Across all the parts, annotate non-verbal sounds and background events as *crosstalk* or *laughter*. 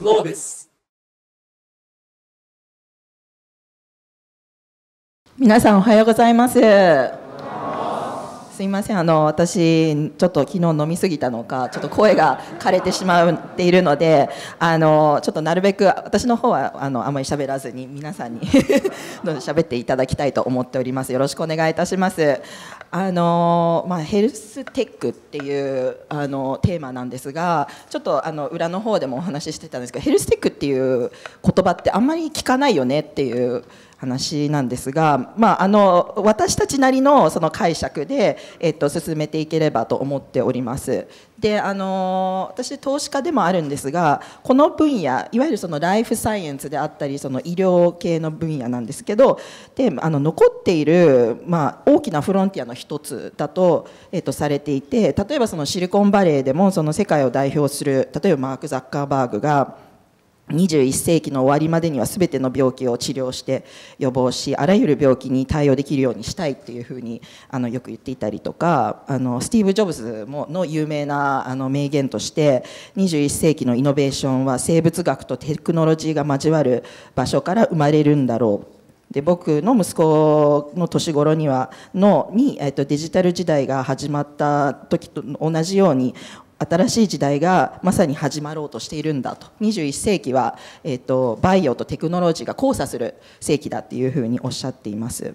Globes. 皆さんおはようございます。すいませんあの私ちょっと昨日飲みすぎたのかちょっと声が枯れてしまっているのであのちょっとなるべく私の方はあのあまり喋らずに皆さんに *laughs* 喋っていただきたいと思っておりますよろしくお願いいたしますあのまあ、ヘルステックっていうあのテーマなんですがちょっとあの裏の方でもお話ししてたんですけどヘルステックっていう言葉ってあんまり聞かないよねっていう話なんですが、まあ、あの私たちなりのその解釈で、えっと、進めていければと思っております。であの私投資家でもあるんですがこの分野いわゆるそのライフサイエンスであったりその医療系の分野なんですけどであの残っている、まあ、大きなフロンティアの一つだと,、えっとされていて例えばそのシリコンバレーでもその世界を代表する例えばマーク・ザッカーバーグが。21世紀の終わりまでには全ての病気を治療して予防しあらゆる病気に対応できるようにしたいっていうふうにあのよく言っていたりとかあのスティーブ・ジョブズもの有名なあの名言として21世紀のイノベーションは生物学とテクノロジーが交わる場所から生まれるんだろうで僕の息子の年頃にはのに、えっと、デジタル時代が始まった時と同じように新しい時代がまさに始まろうとしているんだと21世紀は、えーと、とバイオとテクノロジーが交差する世紀だっていうふうにおっしゃっています。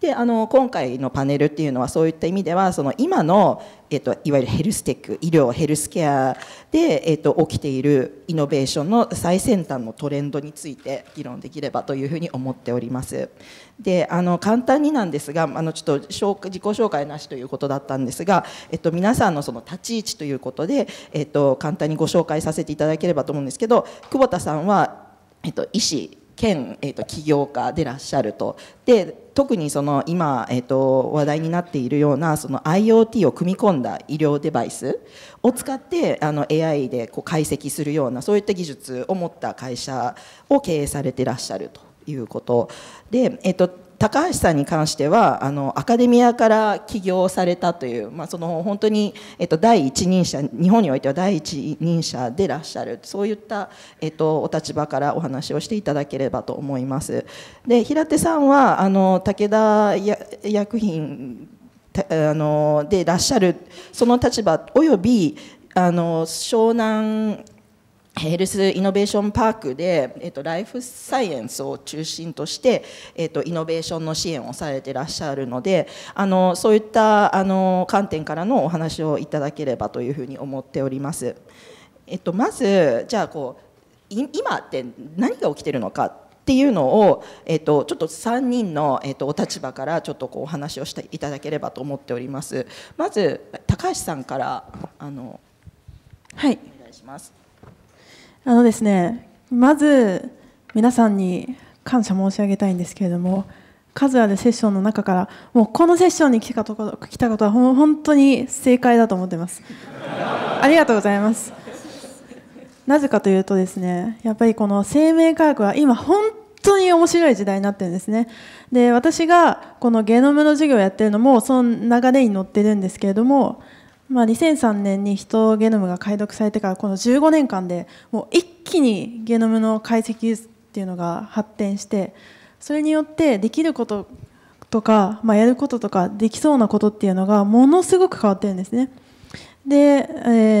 であの今回のパネルっていうのはそういった意味ではその今の、えっと、いわゆるヘルステック医療ヘルスケアで、えっと、起きているイノベーションの最先端のトレンドについて議論できればというふうに思っておりますであの簡単になんですがあのちょっと自己紹介なしということだったんですが、えっと、皆さんのその立ち位置ということで、えっと、簡単にご紹介させていただければと思うんですけど久保田さんは、えっと、医師兼、えーと、起業家でいらっしゃると。で特にその今、えーと、話題になっているようなその IoT を組み込んだ医療デバイスを使ってあの AI でこう解析するようなそういった技術を持った会社を経営されていらっしゃるということで、えーと高橋さんに関してはあのアカデミアから起業されたという、まあ、その本当に、えっと、第一人者日本においては第一人者でいらっしゃるそういった、えっと、お立場からお話をしていただければと思います。で平手さんはあの武田薬品あのでいらっしゃるその立場およびあの湘南ヘルスイノベーションパークで、えっと、ライフサイエンスを中心として、えっと、イノベーションの支援をされてらっしゃるのであのそういったあの観点からのお話をいただければというふうに思っております。えっと、まずじゃあこう今って何が起きてるのかっていうのを、えっと、ちょっと3人の、えっと、お立場からちょっとこうお話をしていただければと思っております。まず高橋さんからあの、はい、お願いします。あのですね、まず皆さんに感謝申し上げたいんですけれども、数あるセッションの中から、もうこのセッションに来たとこ来たことは本当に正解だと思ってます。ありがとうございます。なぜかというとですね、やっぱりこの生命科学は今本当に面白い時代になってるんですね。で、私がこのゲノムの授業をやってるのもその流れに乗ってるんですけれども、まあ、2003年にヒトゲノムが解読されてからこの15年間でもう一気にゲノムの解析技術っていうのが発展してそれによってできることとか、まあ、やることとかできそうなことっていうのがものすごく変わってるんですね。で、え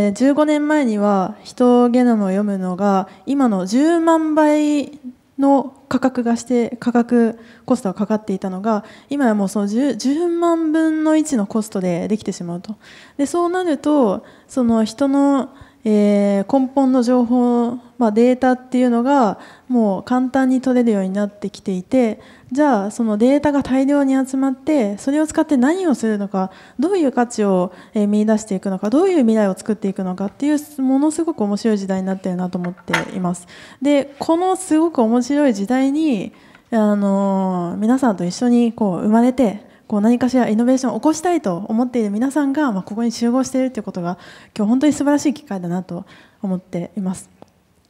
ー、15年前には人ゲノムを読むのが今の10万倍の価格がして価格コストがかかっていたのが今はもうその 10, 10, 万分の1のコストでできてしまうとでそうなるとその人の、えー、根本の情報まあ、データっていうのがもう簡単に取れるようになってきていてじゃあそのデータが大量に集まってそれを使って何をするのかどういう価値を見いだしていくのかどういう未来を作っていくのかっていうものすごく面白い時代になってるなと思っています。でこのすごく面白い時代にあの皆さんと一緒にこう生まれてこう何かしらイノベーションを起こしたいと思っている皆さんが、まあ、ここに集合しているということが今日本当に素晴らしい機会だなと思っています。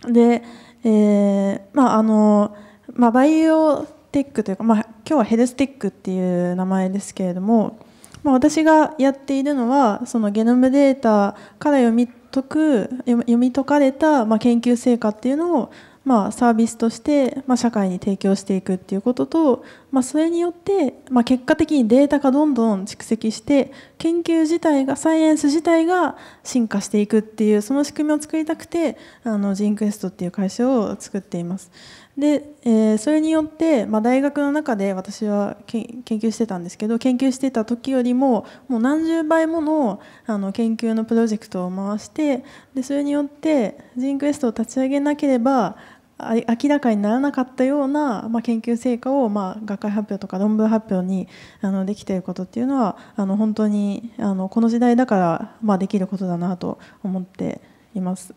で、えー、まああの、まあ、バイオテックというか、まあ、今日はヘルステックっていう名前ですけれども、まあ、私がやっているのはそのゲノムデータから読み解く読み解かれた、まあ、研究成果っていうのを、まあ、サービスとして、まあ、社会に提供していくっていうことと、まあ、それによって、まあ、結果的にデータがどんどん蓄積して研究自体がサイエンス自体が進化していくっていうその仕組みを作りたくてあのジンクエストっていう会社を作っています。で、えー、それによって、まあ、大学の中で私は研究してたんですけど研究してた時よりももう何十倍ものあの研究のプロジェクトを回してでそれによってジンクエストを立ち上げなければ明らかにならなかったような、まあ、研究成果を、まあ、学会発表とか論文発表にあのできていることっていうのはあの本当にあのこの時代だから、まあ、できることだなと思っています。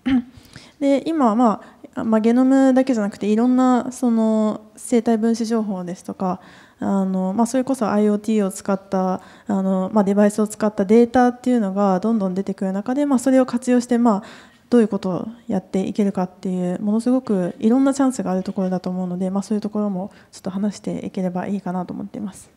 で今、まあまあ、ゲノムだけじゃなくていろんなその生体分子情報ですとかあの、まあ、それこそ IoT を使ったあの、まあ、デバイスを使ったデータっていうのがどんどん出てくる中で、まあ、それを活用して、まあ、どういうことをやっていけるかっていうものすごくいろんなチャンスがあるところだと思うので、まあ、そういうところもちょっと話していければいいかなと思っています。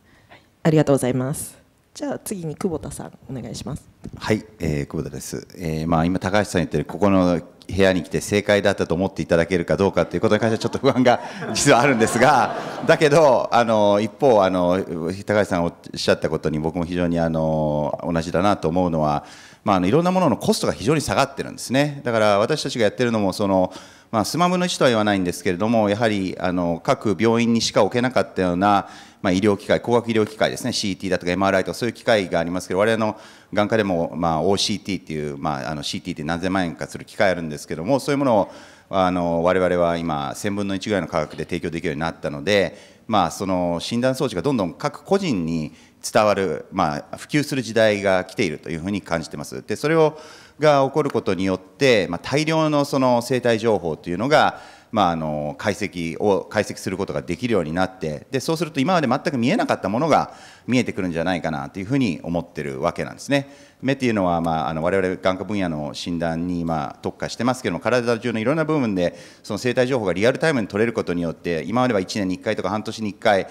ありがとうございますじゃあ次に久保田さんお願いします。はい、えー、久保田です。えー、まあ今高橋さん言ってるここの部屋に来て正解だったと思っていただけるかどうかということに関してはちょっと不安が実はあるんですが、*laughs* だけどあの一方あの高橋さんおっしゃったことに僕も非常にあの同じだなと思うのは。まあ、いろんなもののコストが非常に下がってるんですね。だから私たちがやってるのもそのまあ、スマムの1とは言わないんですけれども、やはりあの各病院にしか置けなかったような、まあ、医療機械、高額医療機械ですね、CT だとか MRI とかそういう機械がありますけど、我々の眼科でも、まあ、OCT っていう、まあ、あの CT って何千万円かする機械あるんですけども、そういうものをあの我々は今、1000分の1ぐらいの価格で提供できるようになったので、まあ、その診断装置がどんどん各個人に伝わる、まあ、普及する時代が来ているというふうに感じてます。でそれをが起こることによって、まあ、大量のその生態情報というのが、まあ、あの解析を解析することができるようになってでそうすると今まで全く見えなかったものが見えてくるんじゃないかなというふうに思ってるわけなんですね。目っていうのは、まあ、あの我々眼科分野の診断に、ま特化してますけども体中のいろんな部分でその生体情報がリアルタイムに取れることによって今までは1年に1回とか半年に1回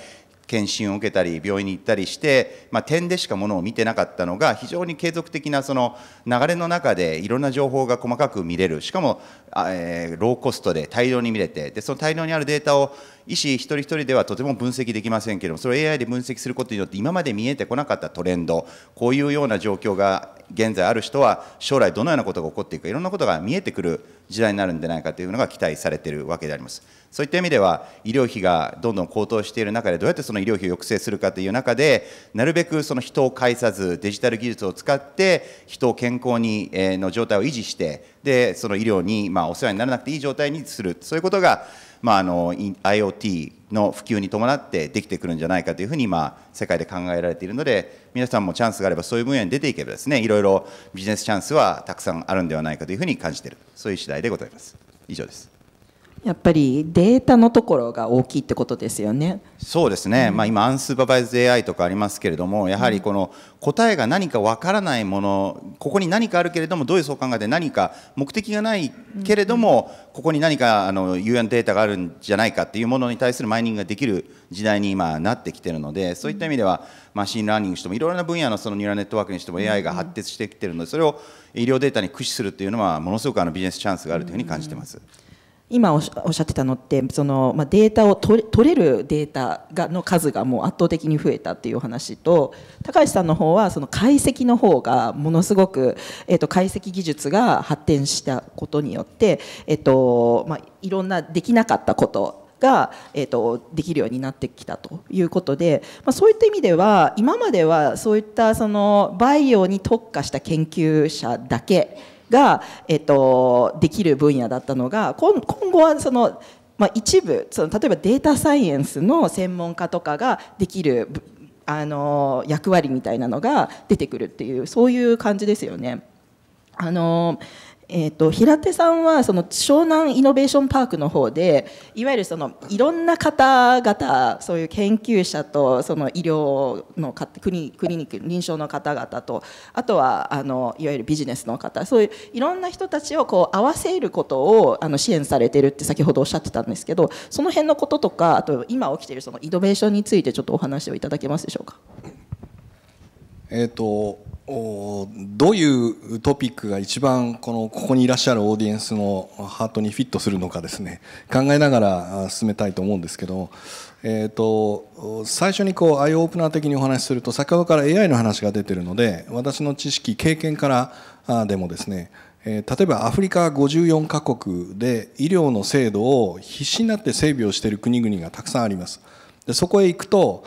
検診を受けたり病院に行ったりして、まあ、点でしかものを見てなかったのが非常に継続的なその流れの中でいろんな情報が細かく見れるしかも、えー、ローコストで大量に見れてでその大量にあるデータを医師一人一人ではとても分析できませんけれどもそれを AI で分析することによって今まで見えてこなかったトレンドこういうような状況が現在ある人は将来どのようなことが起こっていくかいろんなことが見えてくる時代になるんじゃないかというのが期待されているわけであります。そういった意味では医療費がどんどん高騰している中でどうやってその医療費を抑制するかという中でなるべくその人を介さずデジタル技術を使って人を健康に、えの状態を維持してでその医療に、まお世話にならなくていい状態にするそういうことがまあ、あの IoT の普及に伴ってできてくるんじゃないかというふうに今世界で考えられているので皆さんもチャンスがあればそういう分野に出ていけばですねいろいろビジネスチャンスはたくさんあるんではないかというふうに感じているそういう次第でございます以上ですやっぱりデータのところが大きいってことですよね。そうですね、うん、まあ、今アンスーパーバイズ AI とかありますけれどもやはりこの答えが何かわからないものここに何かあるけれどもどういう相関がで何か目的がないけれども、うん、ここに何かあの有案データがあるんじゃないかっていうものに対するマイニングができる時代に今なってきてるのでそういった意味ではマシンラーニングしてもいろいろな分野のそのニューラルネットワークにしても AI が発達してきてるのでそれを医療データに駆使するっていうのはものすごくあのビジネスチャンスがあるというふうに感じてます。うん今おっしゃってたのってその、まあ、データを取れるデータがの数がもう圧倒的に増えたっていう話と高橋さんの方はその解析の方がものすごく、えー、と解析技術が発展したことによって、えーとまあ、いろんなできなかったことが、えーと、できるようになってきたということで、まあ、そういった意味では今まではそういったそのバイオに特化した研究者だけが、えっと、できる分野だったのが今後はその、まあ、一部その例えばデータサイエンスの専門家とかができるあの役割みたいなのが出てくるっていうそういう感じですよね。あのーえーと、平手さんはその湘南イノベーションパークの方でいわゆるそのいろんな方々そういう研究者とその医療のクリクニック臨床の方々とあとはあのいわゆるビジネスの方そういういろんな人たちをこう合わせることをあの支援されてるって先ほどおっしゃってたんですけどその辺のこととかあと今起きているそのイノベーションについてちょっとお話をいただけますでしょうか。えっ、ー、とどういうトピックが一番このここにいらっしゃるオーディエンスのハートにフィットするのかですね考えながら進めたいと思うんですけど、えーと、と最初にこうアイオープナー的にお話しすると先ほどから AI の話が出てるので私の知識経験からでもですね例えばアフリカ54カ国で医療の制度を必死になって整備をしている国々がたくさんあります。でそこへ行くと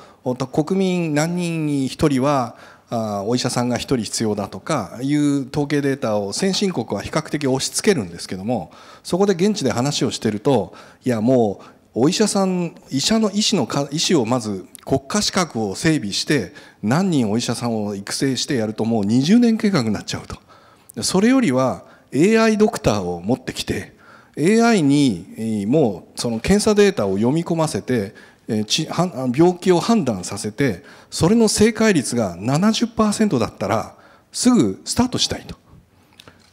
国民何人に1人はお医者さんが1人必要だとかいう統計データを先進国は比較的押し付けるんですけどもそこで現地で話をしてるといやもうお医者さん医者の医師の医師をまず国家資格を整備して何人お医者さんを育成してやるともう20年計画になっちゃうとそれよりは AI ドクターを持ってきて AI にもうその検査データを読み込ませて病気を判断させてそれの正解率が70%だったらすぐスタートしたいと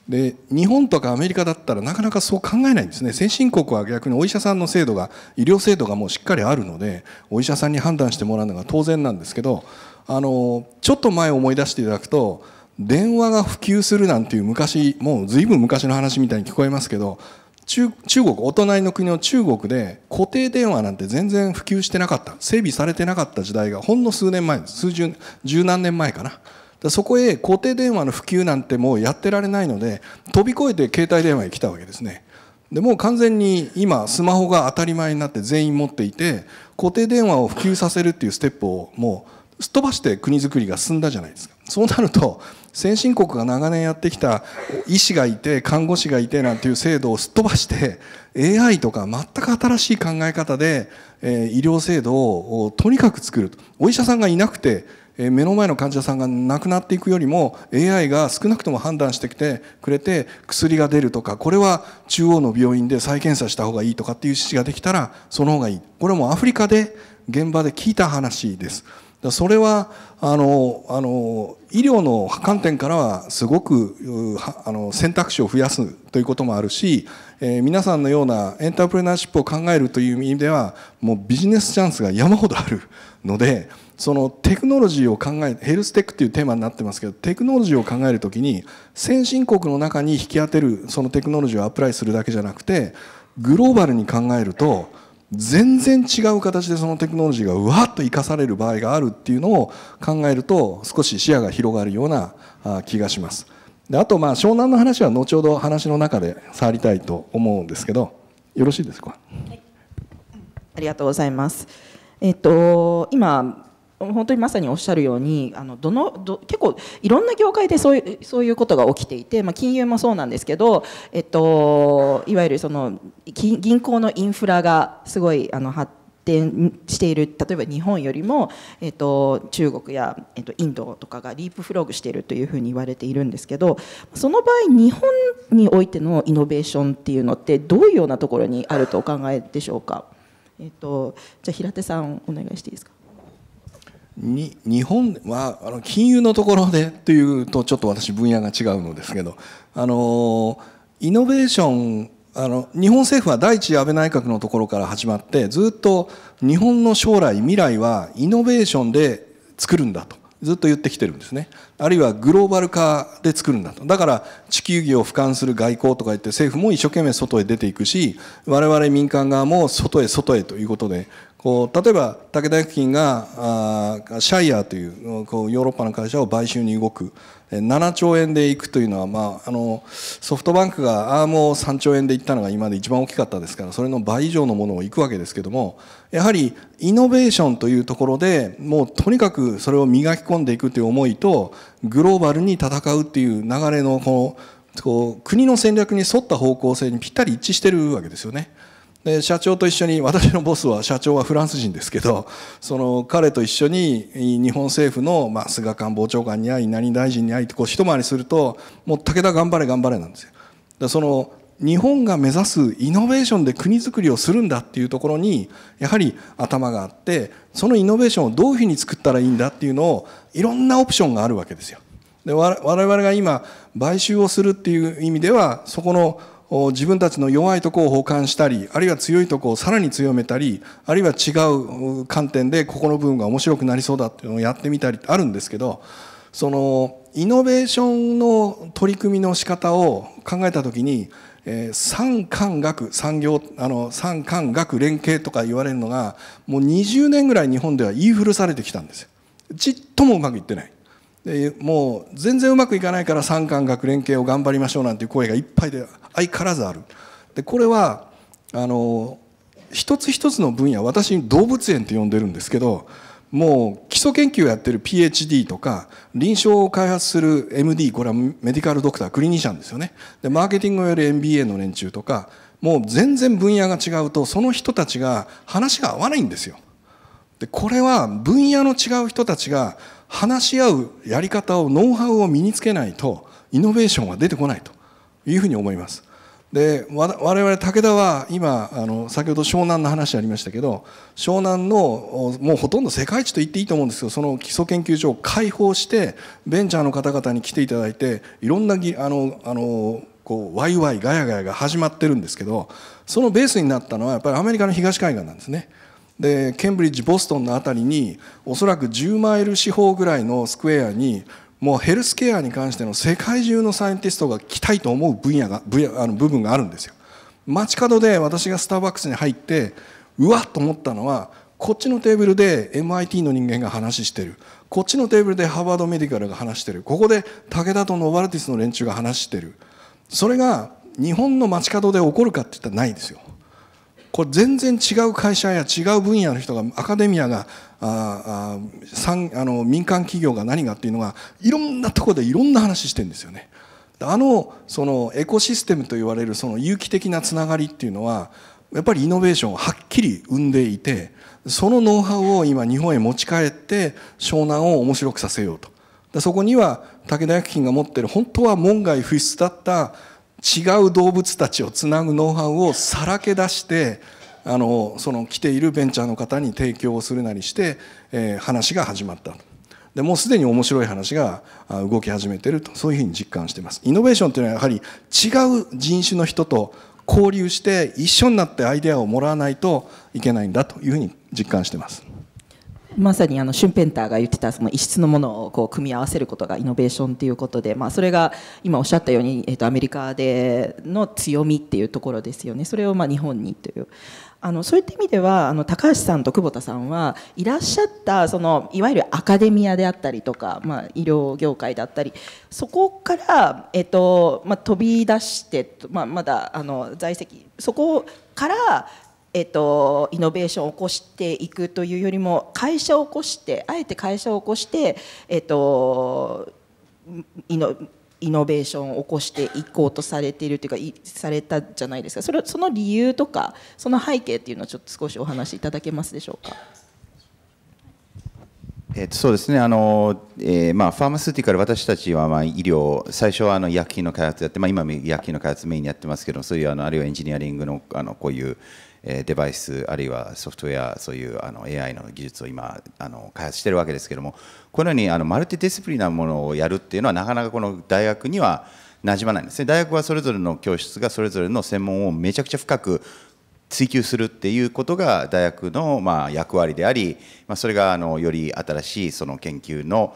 で日本とかアメリカだったらなかなかそう考えないんですね先進国は逆にお医者さんの制度が医療制度がもうしっかりあるのでお医者さんに判断してもらうのが当然なんですけどあのちょっと前思い出していただくと電話が普及するなんていう昔もう随分昔の話みたいに聞こえますけど中国お隣の国の中国で固定電話なんて全然普及してなかった整備されてなかった時代がほんの数年前数十十何年前かなそこへ固定電話の普及なんてもうやってられないので飛び越えて携帯電話へ来たわけですねでもう完全に今スマホが当たり前になって全員持っていて固定電話を普及させるっていうステップをもうすっ飛ばして国づくりが進んだじゃないですかそうなると先進国が長年やってきた医師がいて看護師がいてなんていう制度をすっ飛ばして AI とか全く新しい考え方で、え医療制度をとにかく作るとお医者さんがいなくて、え目の前の患者さんが亡くなっていくよりも AI が少なくとも判断してきてくれて薬が出るとかこれは中央の病院で再検査した方がいいとかっていう指示ができたらその方がいいこれはもうアフリカで現場で聞いた話です。それはあのあの医療の観点からはすごくあの選択肢を増やすということもあるし、えー、皆さんのようなエンタープレナーシップを考えるという意味ではもうビジネスチャンスが山ほどあるのでそのテクノロジーを考えヘルステックというテーマになってますけどテクノロジーを考えるときに先進国の中に引き当てるそのテクノロジーをアプライするだけじゃなくてグローバルに考えると。全然違う形でそのテクノロジーがうわっと生かされる場合があるっていうのを考えると少し視野が広がるような気がします。であとまあ湘南の話は後ほど話の中で触りたいと思うんですけどよろしいですか、はい、ありがとうございます。えっと、今本当にまさにおっしゃるようにあのどのど結構いろんな業界でそういうそういうことが起きていて、まあ、金融もそうなんですけど、えっと、いわゆるその銀行のインフラがすごいあの発展している例えば日本よりも、えっと、中国や、えっと、インドとかがリープフログしているというふうに言われているんですけどその場合日本においてのイノベーションっていうのってどういうようなところにあるとお考えでしょうか、えっと、とじゃ平手さんお願いしていいですか。に日本はあの金融のところでというとちょっと私分野が違うのですけどあのイノベーションあの日本政府は第一安倍内閣のところから始まってずっと日本の将来未来はイノベーションで作るんだとずっと言ってきてるんですねあるいはグローバル化で作るんだとだから地球儀を俯瞰する外交とか言って政府も一生懸命外へ出ていくし我々民間側も外へ外へということでこう例えば武田薬品があシャイヤーというこうヨーロッパの会社を買収に動く7兆円でいくというのは、まあ、あのソフトバンクがアームを3兆円でいったのが今まで一番大きかったですからそれの倍以上のものをいくわけですけどもやはりイノベーションというところでもうとにかくそれを磨き込んでいくという思いとグローバルに戦うという流れのこのこう国の戦略に沿った方向性にぴったり一致しているわけですよね。で社長と一緒に私のボスは社長はフランス人ですけどその彼と一緒に日本政府の、まあ、菅官房長官に会い何大臣に会いってこう一回りするともう武田頑張れ頑張れなんですよ。でその日本が目指すイノベーションで国づくりをするんだっていうところにやはり頭があってそのイノベーションをどういうふうに作ったらいいんだっていうのをいろんなオプションがあるわけですよ。で我々が今買収をするっていう意味ではそこの自分たちの弱いとこを補完したりあるいは強いとこをさらに強めたりあるいは違う観点でここの部分が面白くなりそうだっていうのをやってみたりあるんですけどそのイノベーションの取り組みの仕方を考えた時に、えー、産官学産業あの産官学連携とか言われるのがもう20年ぐらい日本では言い古されてきたんですよ。ちっともうまくいってない。でもう全然うまくいかないから産官学連携を頑張りましょうなんていう声がいっぱいで相変わらずあるでこれはあの一つ一つの分野私動物園って呼んでるんですけどもう基礎研究をやってる PhD とか臨床を開発する MD これはメディカルドクタークリニシャンですよねでマーケティングをやる MBA の連中とかもう全然分野が違うとその人たちが話が合わないんですよでこれは分野の違う人たちが話し合うやり方をノウハウを身につけないとイノベーションは出てこないというふうに思います。で我々武田は今あの先ほど湘南の話ありましたけど湘南のもうほとんど世界一と言っていいと思うんですけどその基礎研究所を開放してベンチャーの方々に来ていただいていろんなあのあのこうワイワイガヤガヤが始まってるんですけどそのベースになったのはやっぱりアメリカの東海岸なんですね。でケンブリッジボストンの辺りにおそらく10マイル四方ぐらいのスクエアにもうヘルスケアに関しての世界中のサイエンティストが来たいと思う分野が分野あの部分があるんですよ街角で私がスターバックスに入ってうわっと思ったのはこっちのテーブルで MIT の人間が話してるこっちのテーブルでハーバードメディカルが話してるここで武田とノバルティスの連中が話してるそれが日本の街角で起こるかって言ったらないんですよこれ全然違う会社や違う分野の人がアカデミアがああの民間企業が何がっていうのがいろんなとこでいろんな話してんですよね。あのそのエコシステムと言われるその有機的なつながりっていうのはやっぱりイノベーションをはっきり生んでいてそのノウハウを今日本へ持ち帰って湘南を面白くさせようとそこには武田薬品が持ってる本当は門外不出だった違う動物たちをつなぐノウハウをさらけ出してあのその来ているベンチャーの方に提供をするなりして、えー、話が始まったでもうすでに面白い話が動き始めているとそういうふうに実感してますイノベーションというのはやはり違う人種の人と交流して一緒になってアイデアをもらわないといけないんだというふうに実感してますまさにあのシュンペンターが言ってたその異質のものをこう組み合わせることがイノベーションということで、まあ、それが今おっしゃったように、えー、とアメリカでの強みっていうところですよねそれをまあ日本にというあのそういった意味ではあの高橋さんと久保田さんはいらっしゃったそのいわゆるアカデミアであったりとか、まあ、医療業界だったりそこから、えっとまあ、飛び出して、まあ、まだあの在籍そこからえっと、イノベーションを起こしていくというよりも会社を起こしてあえて会社を起こして、えっと、イノイノベーションを起こしていこうとされているというかいされたじゃないですかそれその理由とかその背景っていうのをちょっと少しお話しいただけますでしょうか。えっと、そうですねあの、えーまあ、ファーマスティカル、私たちは、まあ、医療、最初はあの医薬品の開発やって、まあ、今も薬品の開発メインにやってますけど、そういうあのあるいはエンジニアリングのあのこういうえデバイスあるいはソフトウェアそういうあの AI の技術を今あの開発してるわけですけどもこのようにあのマルティディスプリンなものをやるっていうのはなかなかこの大学にはなじまないんですね大学はそれぞれの教室がそれぞれの専門をめちゃくちゃ深く追求するっていうことが大学のま役割であり、まそれがあのより新しいその研究の、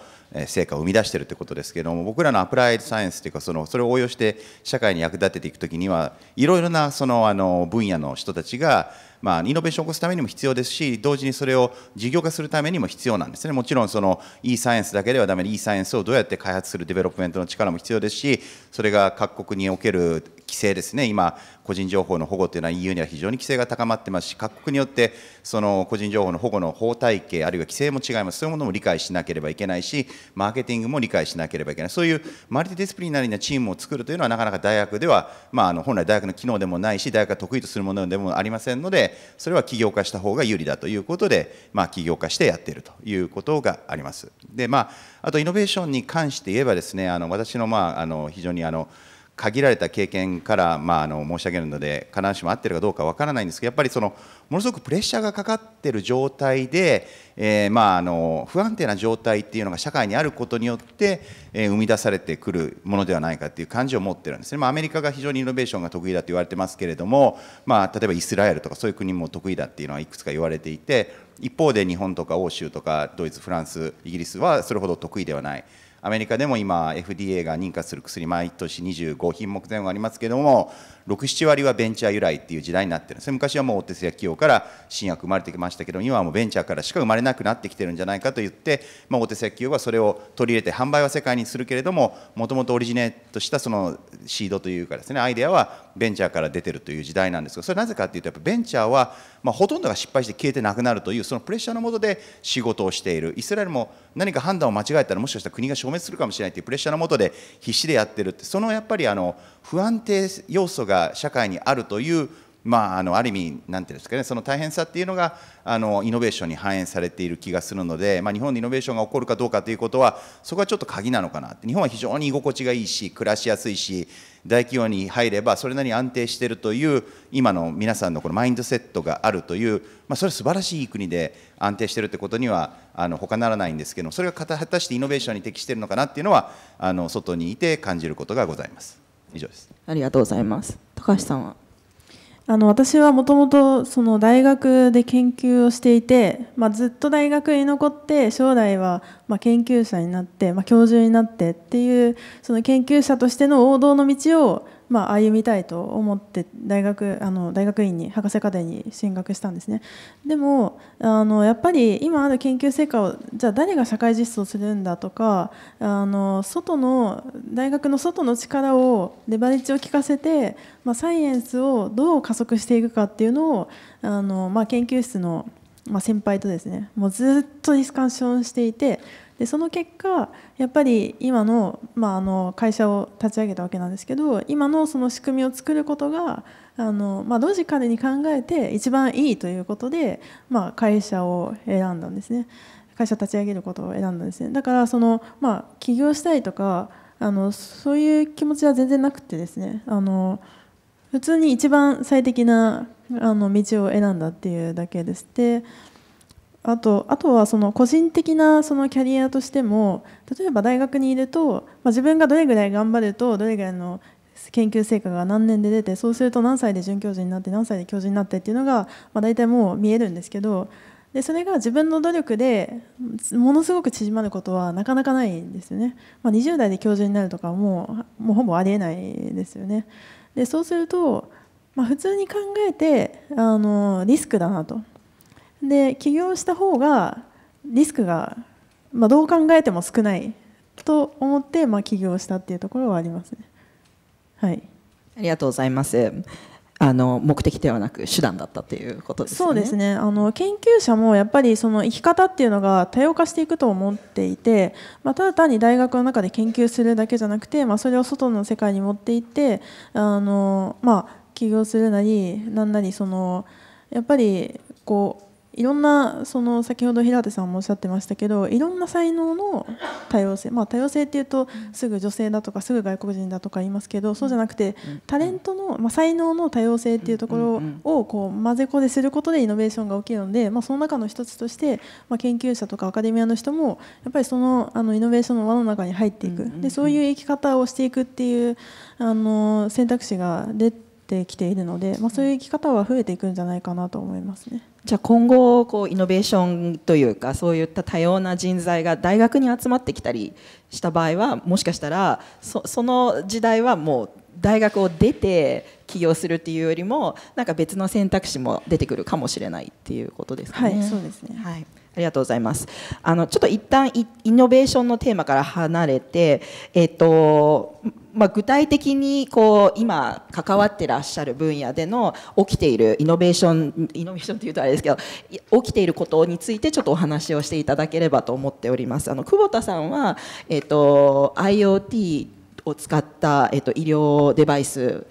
成果を生み出してるってことですけども僕らのアプライサイエンスというかそのそれを応用して社会に役立てていく時にはいろいろなそのあの分野の人たちがまあ、イノベーションを起こすためにも必要ですし同時にそれを事業化するためにも必要なんですねもちろんそのいいサイエンスだけではダメでいいサイエンスをどうやって開発するデベロップメントの力も必要ですしそれが各国における規制ですね、今、個人情報の保護というのは EU には非常に規制が高まってますし、各国によってその個人情報の保護の法体系、あるいは規制も違います、そういうものも理解しなければいけないし、マーケティングも理解しなければいけない、そういうマルィディスプリナリーなチームを作るというのは、なかなか大学では、まあ、あの本来大学の機能でもないし、大学が得意とするものでもありませんので、それは起業化した方が有利だということで、まあ、起業化してやっているということがあります。でまあ、あとイノベーションに関して言えばですねあの私の,、まあ、あの非常にあの限られた経験から、まあ、あの申し上げるので必ずしも合ってるかどうかわからないんですけどやっぱりそのものすごくプレッシャーがかかっている状態で、えー、まあ、あの不安定な状態っていうのが社会にあることによって、えー、生み出されてくるものではないかっていう感じを持ってるんですね、まあ、アメリカが非常にイノベーションが得意だと言われてますけれども、まあ、例えばイスラエルとかそういう国も得意だっていうのはいくつか言われていて一方で日本とか欧州とかドイツフランスイギリスはそれほど得意ではない。アメリカでも今 FDA が認可する薬毎年25品目前後ありますけども67割はベンチャー由来っていう時代になってるんです昔はもう大手製薬企業から新薬生まれてきましたけど今はもうベンチャーからしか生まれなくなってきてるんじゃないかと言って、まあ、大手製薬企業はそれを取り入れて販売は世界にするけれどももともとオリジネートしたそのシードというかですねアイデアはベンチャーから出てるという時代なんですがそれはなぜかっていうとやっぱベンチャーは、まあ、ほとんどが失敗して消えてなくなるというそのプレッシャーのもとで仕事をしているイスラエルも何か判断を間違えたらもしかしたら国が消滅するかもしれないというプレッシャーのもとで必死でやってるってそのやっぱりあの不安定要素が社会にあるという、まあ、あのある意味なんていうんですかねその大変さっていうのがあのイノベーションに反映されている気がするので、まあ、日本でイノベーションが起こるかどうかということはそこはちょっと鍵なのかなって日本は非常に居心地がいいし暮らしやすいし大企業に入ればそれなりに安定しているという今の皆さんのこのマインドセットがあるという、まあ、それは素晴らしい国で安定しているということにはあの他ならないんですけどそれが果たしてイノベーションに適しているのかなっていうのはあの外にいて感じることがございます。以上ですありがとうございます高橋さんはあの私はもともとその大学で研究をしていて、まあ、ずっと大学に残って将来はまあ研究者になって、まあ、教授になってっていうその研究者としての王道の道をまあ、歩みたいと思って大学あの大学院に博士課程に進学したんですねでもあのやっぱり今ある研究成果をじゃあ誰が社会実装するんだとかあの外の大学の外の力をレバレッジを利かせて、まあ、サイエンスをどう加速していくかっていうのをあの、まあ、研究室の、まあ、先輩とですねもうずっとディスカッションしていてでその結果やっぱり今の,、まあ、あの会社を立ち上げたわけなんですけど今のその仕組みを作ることがあの、まあ、ロジカルに考えて一番いいということで、まあ、会社を選んだんですね会社立ち上げることを選んだんですねだからその、まあ、起業したいとかあのそういう気持ちは全然なくてですねあの普通に一番最適なあの道を選んだっていうだけです。っであとあとはその個人的なそのキャリアとしても例えば大学にいると、まあ、自分がどれぐらい頑張るとどれぐらいの研究成果が何年で出てそうすると何歳で准教授になって何歳で教授になってっていうのが、まあ、大体もう見えるんですけどでそれが自分の努力でものすごく縮まることはなかなかないんですよね、まあ、20代で教授になるとかもうもうほぼありえないですよねでそうすると、まあ、普通に考えてあのリスクだなとで起業した方がリスクが、まあ、どう考えても少ないと思って、まあ、起業したっていうところはありますね。はい、ありがとうございますあの目的ではなく手段だったということですね。そうですね。あの研究者もやっぱりその生き方っていうのが多様化していくと思っていて、まあ、ただ単に大学の中で研究するだけじゃなくて、まあ、それを外の世界に持っていってあの、まあ、起業するなりなんなりそのやっぱりこういろんなその先ほど平手さんもおっしゃってましたけどいろんな才能の多様性、まあ、多様性っていうとすぐ女性だとかすぐ外国人だとか言いますけどそうじゃなくてタレントの、まあ、才能の多様性っていうところをこう混ぜこですることでイノベーションが起きるので、まあ、その中の一つとして、まあ、研究者とかアカデミアの人もやっぱりそのあのイノベーションの輪の中に入っていくでそういう生き方をしていくっていうあの選択肢が出てきているので、まあ、そういう生き方は増えていくんじゃないかなと思いますね。じゃあ今後こうイノベーションというかそういった多様な人材が大学に集まってきたりした場合はもしかしたらそその時代はもう大学を出て起業するっていうよりもなんか別の選択肢も出てくるかもしれないっていうことですかね。はい、そうですね、はいありがとうございます。あのちょっと一旦イイノベーションのテーマから離れて、えっ、とまあ、具体的にこう今関わってらっしゃる分野での起きているイノベーションイノベーションって言うとあれですけど起きていることについてちょっとお話をしていただければと思っております。あの久保田さんは、えっ、と IoT を使った、えっ、と、医療デバイス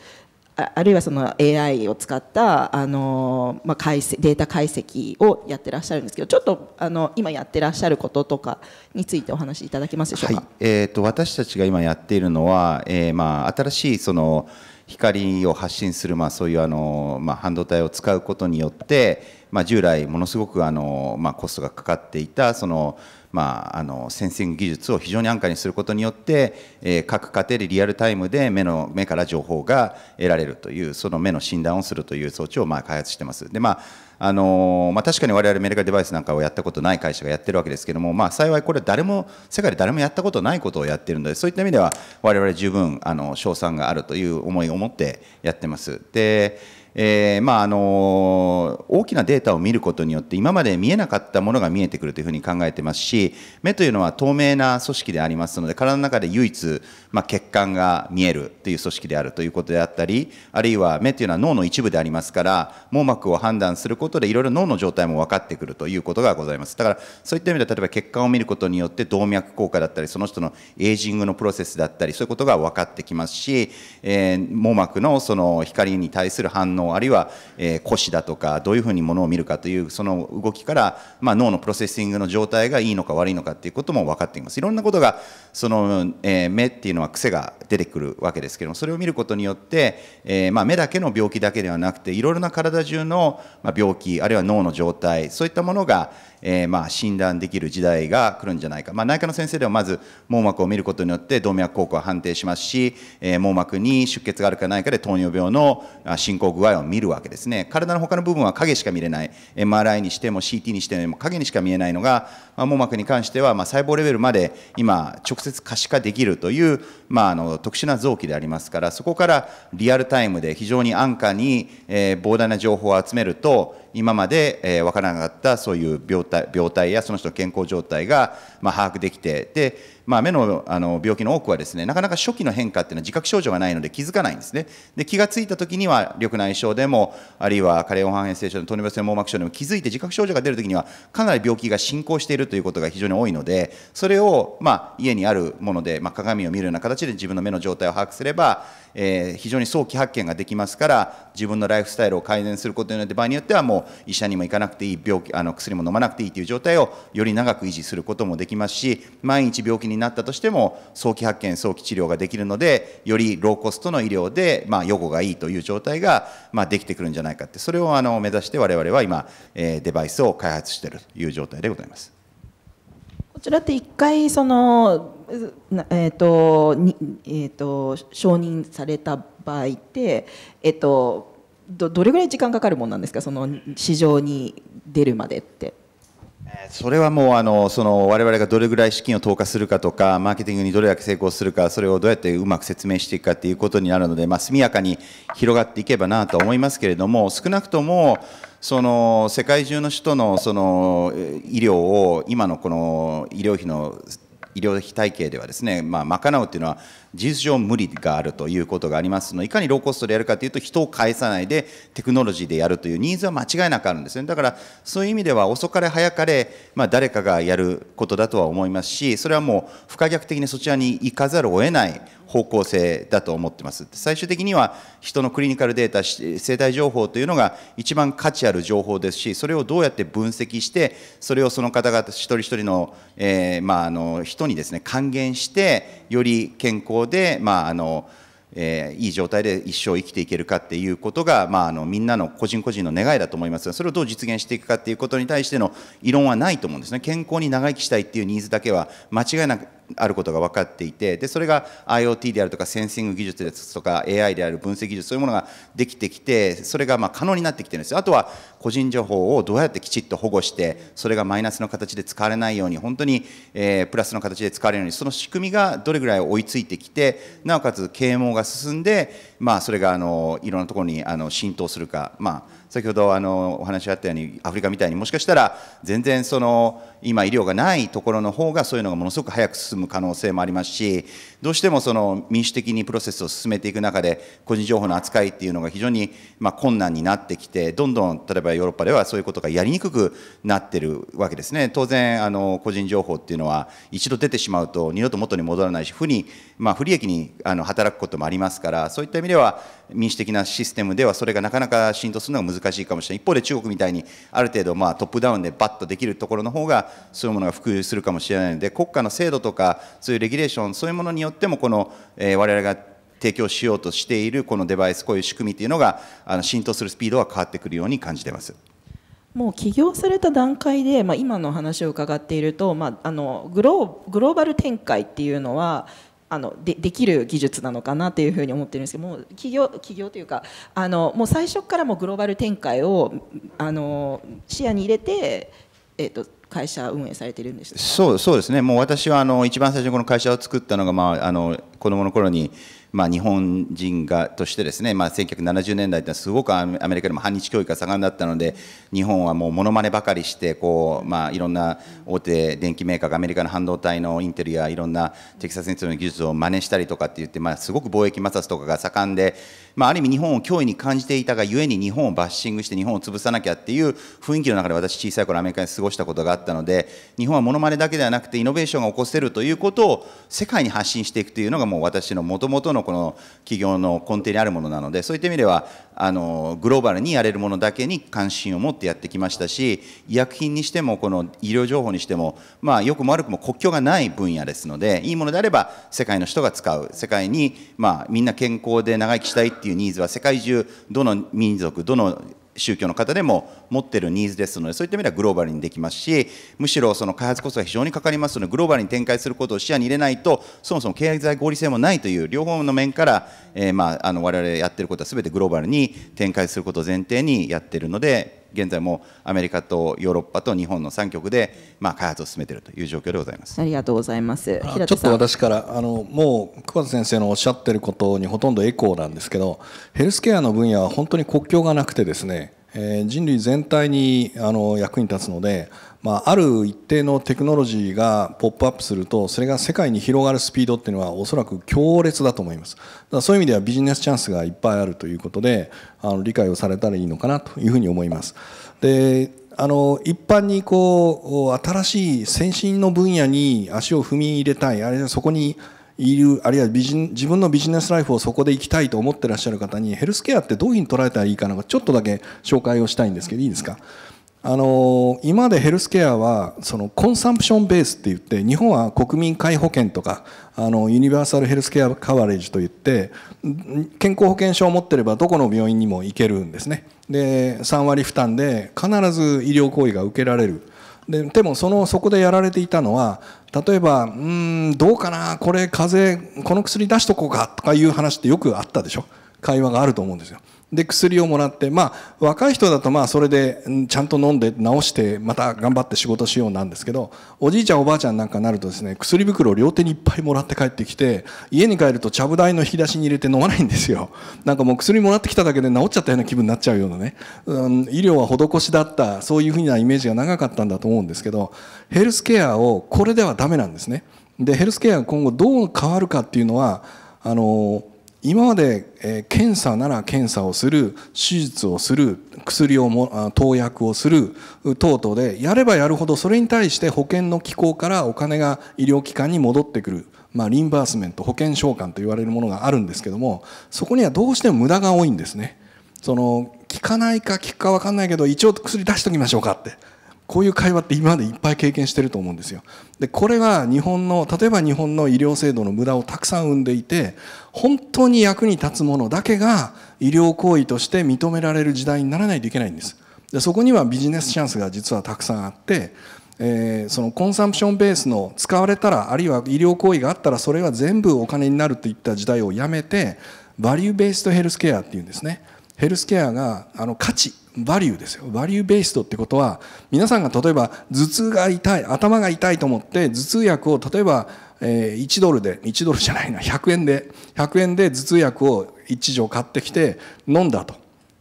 あるいはその AI を使ったあの、まあ、解析データ解析をやってらっしゃるんですけどちょっとあの今やってらっしゃることとかについてお話しいただけますでしょうか、はい、えーと、私たちが今やっているのは、えーまあ、新しいその光を発信する、まあ、そういうあの、まあ、半導体を使うことによって、まあ、従来ものすごくあの、まあ、コストがかかっていたそのまあ、あのセンシング技術を非常に安価にすることによって、えー、各家庭でリアルタイムで目の目から情報が得られるというその目の診断をするという装置をまあ開発してます。でまああのまあ、確かに我々メディカルデバイスなんかをやったことない会社がやってるわけですけども、まあ、幸いこれ誰も世界で誰もやったことないことをやってるのでそういった意味では我々十分あの賞賛があるという思いを持ってやってます。でえー、まああの大きなデータを見ることによって今まで見えなかったものが見えてくるというふうに考えてますし目というのは透明な組織でありますので体の中で唯一まあ、血管が見えるという組織であるということであったりあるいは目というのは脳の一部でありますから網膜を判断することでいろいろ脳の状態も分かってくるということがございますだからそういった意味で例えば血管を見ることによって動脈硬化だったりその人のエイジングのプロセスだったりそういうことが分かってきますし、えー、網膜のその光に対する反応あるいは、えー、腰だとかどういうふうにものを見るかというその動きから、まあ、脳のプロセッシングの状態がいいのか悪いのかっていうことも分かっていますいろんなことがその、えー、目っていうのはま癖が出てくるわけですけどもそれを見ることによって、えー、まあ、目だけの病気だけではなくていろいろな体中の病気あるいは脳の状態そういったものが、えー、まあ診断できる時代が来るんじゃないか、まあ、内科の先生ではまず網膜を見ることによって動脈硬化を判定しますし、えー、網膜に出血があるかないかで糖尿病の進行具合を見るわけですね体の他の部分は影しか見れない MRI にしても CT にしても影にしか見えないのが、まあ、網膜に関してはまあ細胞レベルまで今直接可視化できるというまあ、あの特殊な臓器でありますからそこからリアルタイムで非常に安価に、えー、膨大な情報を集めると今まで、えー、分からなかったそういう病態病態やその人の健康状態が、まあ、把握できてでまあ、目のあの病気の多くはですねなかなか初期の変化っていうのは自覚症状がないので気づかないんですねで気がついた時には緑内障でもあるいは加齢黄斑変性症の糖尿病性網膜症でも気づいて自覚症状が出る時にはかなり病気が進行しているということが非常に多いのでそれをまあ家にあるもので、まあ、鏡を見るような形で自分の目の状態を把握すればえ非常に早期発見ができますから自分のライフスタイルを改善することによって場合によってはもう医者にも行かなくていい病気あの薬も飲まなくていいという状態をより長く維持することもできますし万一病気になったとしても早期発見早期治療ができるのでよりローコストの医療で、まあ、予後がいいという状態が、まあ、できてくるんじゃないかってそれをあの目指して我々は今、えデバイスを開発しているという状態でございます。こちらって一回そのえーとえーと、承認された場合って、えーと、どれぐらい時間かかるもんなんですかその市場に出るまでって。それはもうあのその我々がどれぐらい資金を投下するかとかマーケティングにどれだけ成功するかそれをどうやってうまく説明していくかということになるので、まあ、速やかに広がっていけばなと思いますけれども少なくともその世界中の人のその医療を今のこの医療費の医療費体系ではですね、まあ、賄うというのは事実上無理があるということがありますのでいかにローコストでやるかというと人を介さないでテクノロジーでやるというニーズは間違いなくあるんですねだからそういう意味では遅かれ早かれ、まあ、誰かがやることだとは思いますしそれはもう不可逆的にそちらに行かざるを得ない方向性だと思ってます。最終的には人のクリニカルデータ、生体情報というのが一番価値ある情報ですし、それをどうやって分析して、それをその方々一人一人の,、えーまあ、あの人にですね、還元して、より健康で、まああのえー、いい状態で一生生きていけるかっていうことが、まあ、あのみんなの個人個人の願いだと思いますがそれをどう実現していくかっていうことに対しての異論はないと思うんですね健康に長生きしたいっていうニーズだけは間違いなくあることが分かっていてでそれが IoT であるとかセンシング技術ですとか AI である分析技術そういうものができてきてそれがま可能になってきてるんですよあとは個人情報をどうやってきちっと保護してそれがマイナスの形で使われないように本当に、えプラスの形で使われるようにその仕組みがどれぐらい追いついてきてなおかつ啓蒙が進んで、まあ、それがあのいろんなところにあの浸透するかまあ先ほどあのお話あったようにアフリカみたいにもしかしたら全然その今医療がないところの方がそういうのがものすごく早く進む可能性もありますしどうしてもその民主的にプロセスを進めていく中で、個人情報の扱いっていうのが非常にまあ困難になってきて、どんどん例えばヨーロッパではそういうことがやりにくくなってるわけですね。当然、あの個人情報っていうのは、一度出てしまうと、二度と元に戻らないし、不に、まあ、不利益にあの働くこともありますから、そういった意味では、民主的なシステムではそれがなかなか浸透するのが難しいかもしれない一方で中国みたいにある程度まあトップダウンでバッとできるところの方がそういうものが普及するかもしれないので国家の制度とかそういうレギュレーションそういうものによってってもこの、えー、我々が提供しようとしているこのデバイスこういう仕組みというのがあの浸透するスピードは変わってくるように感じてます。もう起業された段階で、まあ、今の話を伺っていると、まあ、あのグログローバル展開っていうのはあのでできる技術なのかなというふうに思ってるんですけどもう企業企業というかあのもう最初からもグローバル展開をあの視野に入れてえーと、会社運営されてるんですそうそうですね、もう私はあの一番最初にこの会社を作ったのが、まあ、あの子どもの頃に、まあ、日本人がとしてですね、まあ、1970年代ってすごくアメリカでも反日教育が盛んだったので日本はもうものまねばかりしてこう、まあ、いろんな大手電機メーカーがアメリカの半導体のインテリやいろんなテキサスにつの技術を真似したりとかって言って、まあ、すごく貿易摩擦とかが盛んで。まあ、ある意味日本を脅威に感じていたがゆえに日本をバッシングして日本を潰さなきゃっていう雰囲気の中で私小さい頃アメリカに過ごしたことがあったので日本はものまねだけではなくてイノベーションが起こせるということを世界に発信していくというのがもう私のもともとのこの企業の根底にあるものなのでそういった意味ではあのグローバルにやれるものだけに関心を持ってやってきましたし医薬品にしてもこの医療情報にしても、まあ、よくも悪くも国境がない分野ですのでいいものであれば世界の人が使う世界に、まあ、みんな健康で長生きしたいってっていうニーズは世界中どの民族どの宗教の方でも持ってるニーズですのでそういった意味ではグローバルにできますしむしろその開発コストが非常にかかりますのでグローバルに展開することを視野に入れないとそもそも経済合理性もないという両方の面から、えー、まあ、あの我々やってることは全てグローバルに展開することを前提にやってるので現在もアメリカとヨーロッパと日本の3局で、まあ、開発を進めているという状況でございますありがとうございますちょっと私からあのもう久保田先生のおっしゃってることにほとんどエコーなんですけどヘルスケアの分野は本当に国境がなくてですねえ人類全体にあの役に立つのでまあ、ある一定のテクノロジーがポップアップするとそれが世界に広がるスピードっていうのはおそらく強烈だと思いますだからそういう意味ではビジネスチャンスがいっぱいあるということであの理解をされたらいいのかなというふうに思いますであの一般にこう新しい先進の分野に足を踏み入れたいあるいはそこにいるあるいはビジ自分のビジネスライフをそこで生きたいと思ってらっしゃる方にヘルスケアってどういうふうに捉えたらいいかなんかちょっとだけ紹介をしたいんですけどいいですか、うんあの今までヘルスケアはそのコンサンプションベースって言って日本は国民皆保険とかあのユニバーサルヘルスケアカバレージといって健康保険証を持ってればどこの病院にも行けるんですねで3割負担で必ず医療行為が受けられるででもそのそこでやられていたのは例えばうんどうかなこれ風邪この薬出しとこうかとかいう話ってよくあったでしょ会話があると思うんですよ。で、薬をもらって、まあ、若い人だとまあ、それで、ちゃんと飲んで治して、また頑張って仕事しようなんですけど、おじいちゃんおばあちゃんなんかになるとですね、薬袋を両手にいっぱいもらって帰ってきて、家に帰るとちゃぶ台の引き出しに入れて飲まないんですよ。なんかもう薬もらってきただけで治っちゃったような気分になっちゃうようなね、うん、医療は施しだった、そういうふうなイメージが長かったんだと思うんですけど、ヘルスケアをこれではダメなんですね。で、ヘルスケアが今後どう変わるかっていうのは、あの、今まで、え検査なら検査をする手術をする薬をも投薬をする等々でやればやるほどそれに対して保険の機構からお金が医療機関に戻ってくる、まあ、リンバースメント保険償還と言われるものがあるんですけどもそこにはどうしても無駄が多いんですね。その効かないか効くか分かんないけど一応薬出しときましょうかってこういう会話って今までいっぱい経験してると思うんですよ。でこれが日本の例えば日本の医療制度の無駄をたくさん生んでいて本当に役に立つものだけが医療行為として認められる時代にならないといけないんです。でそこにはビジネスチャンスが実はたくさんあって、えー、そのコンサンプションベースの使われたらあるいは医療行為があったらそれは全部お金になるといった時代をやめてバリューベースとヘルスケアっていうんですね。ヘルスケアがあの価値バリューですよバリューベーストってことは皆さんが例えば頭痛が痛い頭が痛いと思って頭痛薬を例えば、え1ドルで1ドルじゃないな100円で100円で頭痛薬を1錠買ってきて飲んだと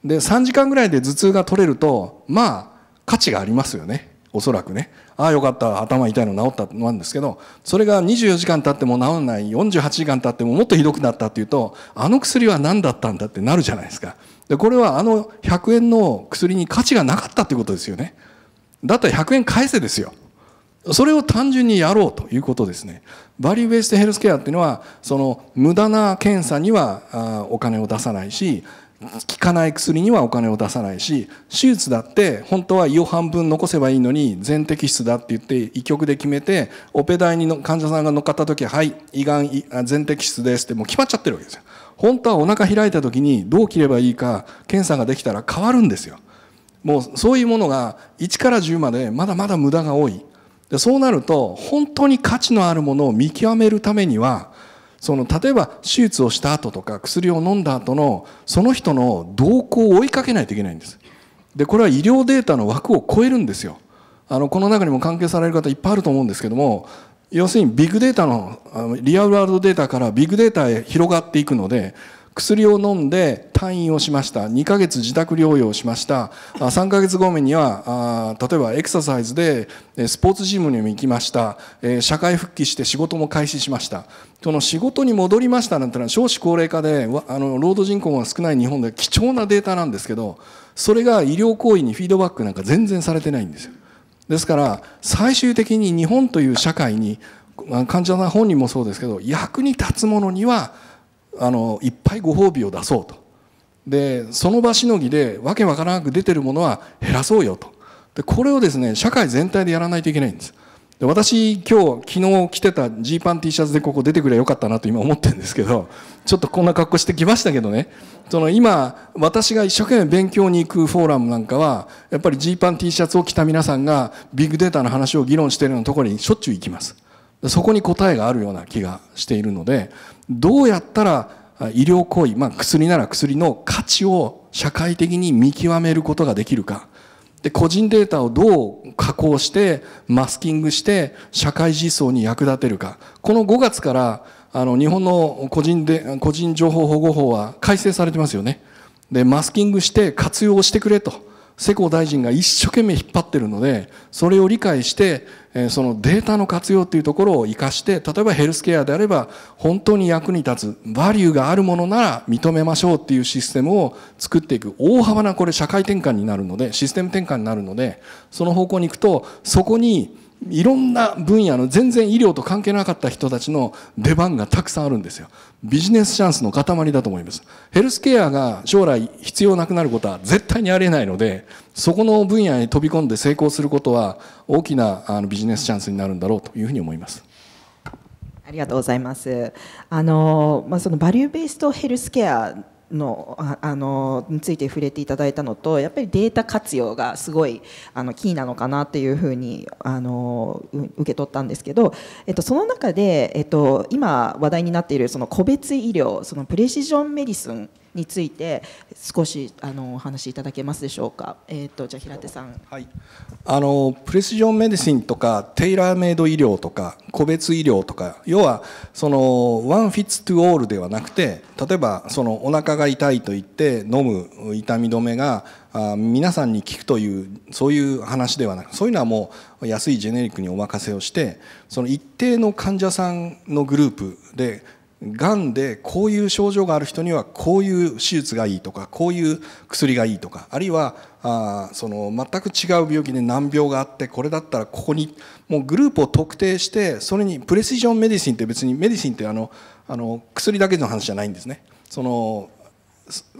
で3時間ぐらいで頭痛が取れるとまあ価値がありますよねおそらくねああよかった頭痛いの治ったなんですけどそれが24時間経っても治らない48時間経ってももっとひどくなったっていうとあの薬は何だったんだってなるじゃないですか。でこれはあの100円の薬に価値がなかったってことですよねだったら100円返せですよそれを単純にやろうということですねバリューベースヘルスケアっていうのはその無駄な検査にはお金を出さないし効かない薬にはお金を出さないし手術だって本当は胃を半分残せばいいのに全摘出だって言って医局で決めてオペ台にの患者さんが乗っかった時はい胃がん全摘出ですってもう決まっちゃってるわけですよ本当はお腹開いた時にどう切ればいいか検査ができたら変わるんですよもうそういうものが1から10までまだまだ無駄が多いでそうなると本当に価値のあるものを見極めるためにはその例えば手術をした後とか薬を飲んだ後のその人の動向を追いかけないといけないんですでこれは医療データの枠を超えるんですよあのこの中にも関係される方いっぱいあると思うんですけども要するにビッグデータのリアルワールドデータからビッグデータへ広がっていくので薬を飲んで退院をしました2ヶ月自宅療養をしました3ヶ月後目には例えばエクササイズでスポーツジムにも行きました社会復帰して仕事も開始しましたその仕事に戻りましたなんてのは少子高齢化であの労働人口が少ない日本で貴重なデータなんですけどそれが医療行為にフィードバックなんか全然されてないんですよ。ですから最終的に日本という社会に患者さん本人もそうですけど役に立つものにはあのいっぱいご褒美を出そうとでその場しのぎでわけわからなく出てるものは減らそうよとでこれをですね社会全体でやらないといけないんです。で私今日昨日着てたジーパン T シャツでここ出てくればよかったなと今思ってるんですけどちょっとこんな格好してきましたけどねその今私が一生懸命勉強に行くフォーラムなんかはやっぱりジーパン T シャツを着た皆さんがビッグデータの話を議論しているようなところにしょっちゅう行きますそこに答えがあるような気がしているのでどうやったら医療行為、まあ、薬なら薬の価値を社会的に見極めることができるかで個人データをどう加工してマスキングして社会実装に役立てるかこの5月からあの日本の個人で個人情報保護法は改正されてますよねでマスキングして活用してくれと。世耕大臣が一生懸命引っ張ってるのでそれを理解してそのデータの活用というところを生かして例えばヘルスケアであれば本当に役に立つバリューがあるものなら認めましょうっていうシステムを作っていく大幅なこれ社会転換になるのでシステム転換になるのでその方向に行くとそこにいろんな分野の全然医療と関係なかった人たちの出番がたくさんあるんですよ。ビジネスチャンスの塊だと思います。ヘルスケアが将来必要なくなることは絶対にありえないので、そこの分野に飛び込んで成功することは大きなあのビジネスチャンスになるんだろうというふうに思います。ありがとうございます。あのまあ、そのバリューベースとヘルスケアのあのについて触れていただいたのとやっぱりデータ活用がすごいあのキーなのかなっていうふうにあの受け取ったんですけど、えっと、その中で、えっと、今話題になっているその個別医療そのプレシジョンメディスンについて少しあのお話しいただけますでしょうか、えーと、じゃあ平手さん、はい、あのプレシジョンメディシンとかテイラーメイド医療とか個別医療とか要はそのワンフィッツ・トゥ・オールではなくて例えばそのお腹が痛いと言って飲む痛み止めが皆さんに効くというそういう話ではなくそういうのはもう安いジェネリックにお任せをしてその一定の患者さんのグループでがんでこういう症状がある人にはこういう手術がいいとかこういう薬がいいとかあるいはあその全く違う病気で難病があってこれだったらここにもうグループを特定してそれにプレシジョンメディシンって別にメディシンってあのあの薬だけの話じゃないんですねその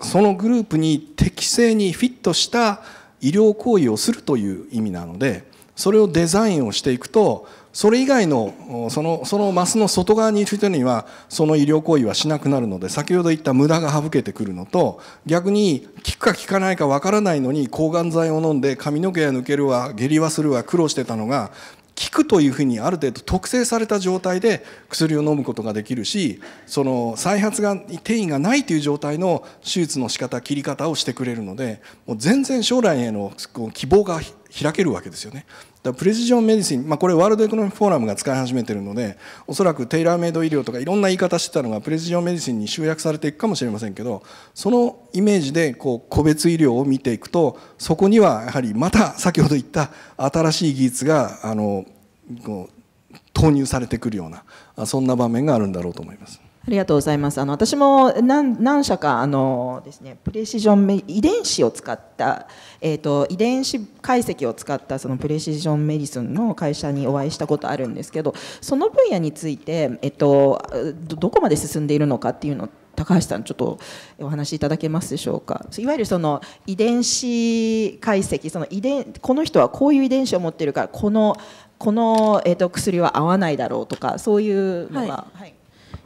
そのグループに適正にフィットした医療行為をするという意味なのでそれをデザインをしていくとそれ以外のそのそのマスの外側にいる人にはその医療行為はしなくなるので先ほど言った無駄が省けてくるのと逆に効くか効かないかわからないのに抗がん剤を飲んで髪の毛は抜けるわ下痢はするわ苦労してたのが効くというふうにある程度特性された状態で薬を飲むことができるしその再発が転移がないという状態の手術の仕方切り方をしてくれるのでもう全然将来への希望が開けるわけですよね。だプレシジョンメディシン、まあ、これワールドエコノミックフォーラムが使い始めてるのでおそらくテイラーメイド医療とかいろんな言い方してたのがプレシジョンメディシンに集約されていくかもしれませんけどそのイメージでこう個別医療を見ていくとそこにはやはりまた先ほど言った新しい技術があのこう投入されてくるようなそんな場面があるんだろうと思います。ありがとうございます。あの私も何何社かあのですねプレシジョン遺伝子を使ったえっ、ー、と遺伝子解析を使ったそのプレシジョンメディスンの会社にお会いしたことあるんですけど、その分野についてえっ、ー、とどこまで進んでいるのかっていうの高橋さんちょっとお話しいただけますでしょうかいわゆるその遺伝子解析その遺伝この人はこういう遺伝子を持っているからこのこの、えーと、と薬は合わないだろうとかそういうのが、はい、はい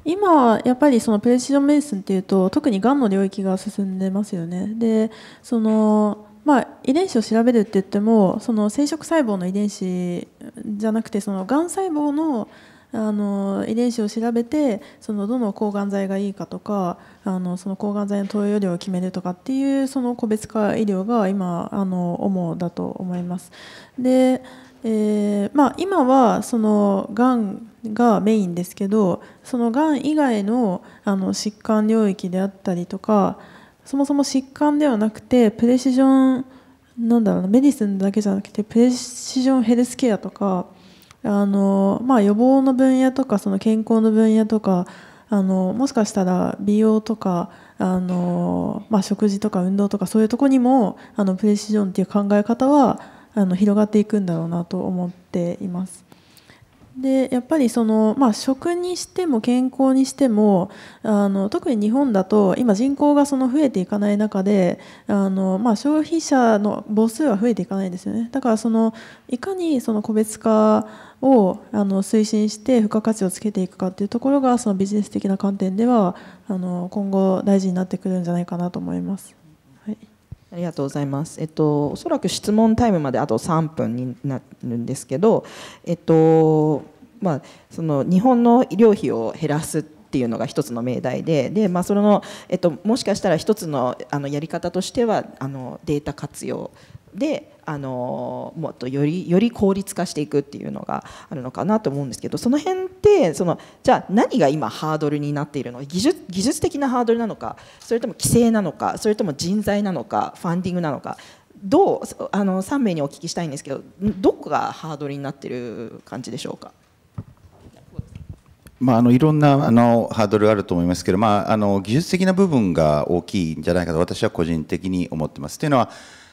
今やっぱりそのプレシジョンメディスンっていうと特にがんの領域が進んでますよねでそのまあ、遺伝子を調べるって言ってもその生殖細胞の遺伝子じゃなくてそのがん細胞のあの遺伝子を調べてそのどの抗がん剤がいいかとかあのその抗がん剤の投与量を決めるとかっていうその個別化医療が今あの主だと思います。でえーまあ、今はそのがんがメインですけどそのがん以外のあの疾患領域であったりとかそもそも疾患ではなくてプレシジョンなんだろうメディスンだけじゃなくてプレシジョンヘルスケアとかあの、まあ、予防の分野とかその健康の分野とかあのもしかしたら美容とかあの、まあ、食事とか運動とかそういうとこにもあのプレシジョンっていう考え方はあの広がっていくんだろうなと思っています。でやっぱりその、まあ、食にしても健康にしてもあの特に日本だと今人口がその増えていかない中であの、まあ、消費者の母数は増えていかないんですよねだからそのいかにその個別化をあの推進して付加価値をつけていくかっていうところがそのビジネス的な観点ではあの今後大事になってくるんじゃないかなと思います。ありがとうございます。えっと、おそらく質問タイムまであと3分になるんですけど、えっとまあ、その日本の医療費を減らすっていうのが一つの命題でで、まあ、その、えっと、もしかしたら一つのあのやり方としてはあのデータ活用であのもっとよりより効率化していくっていうのがあるのかなと思うんですけどその辺ってそのじゃあ何が今ハードルになっているの技術技術的なハードルなのかそれとも規制なのかそれとも人材なのかファンディングなのかどうあの3名にお聞きしたいんですけどどこがハードルになっている感じでしょうか。まあ、あのいろんなあのハードルあると思いますけど、まあ、あの技術的な部分が大きいんじゃないかと私は個人的に思ってます。というのは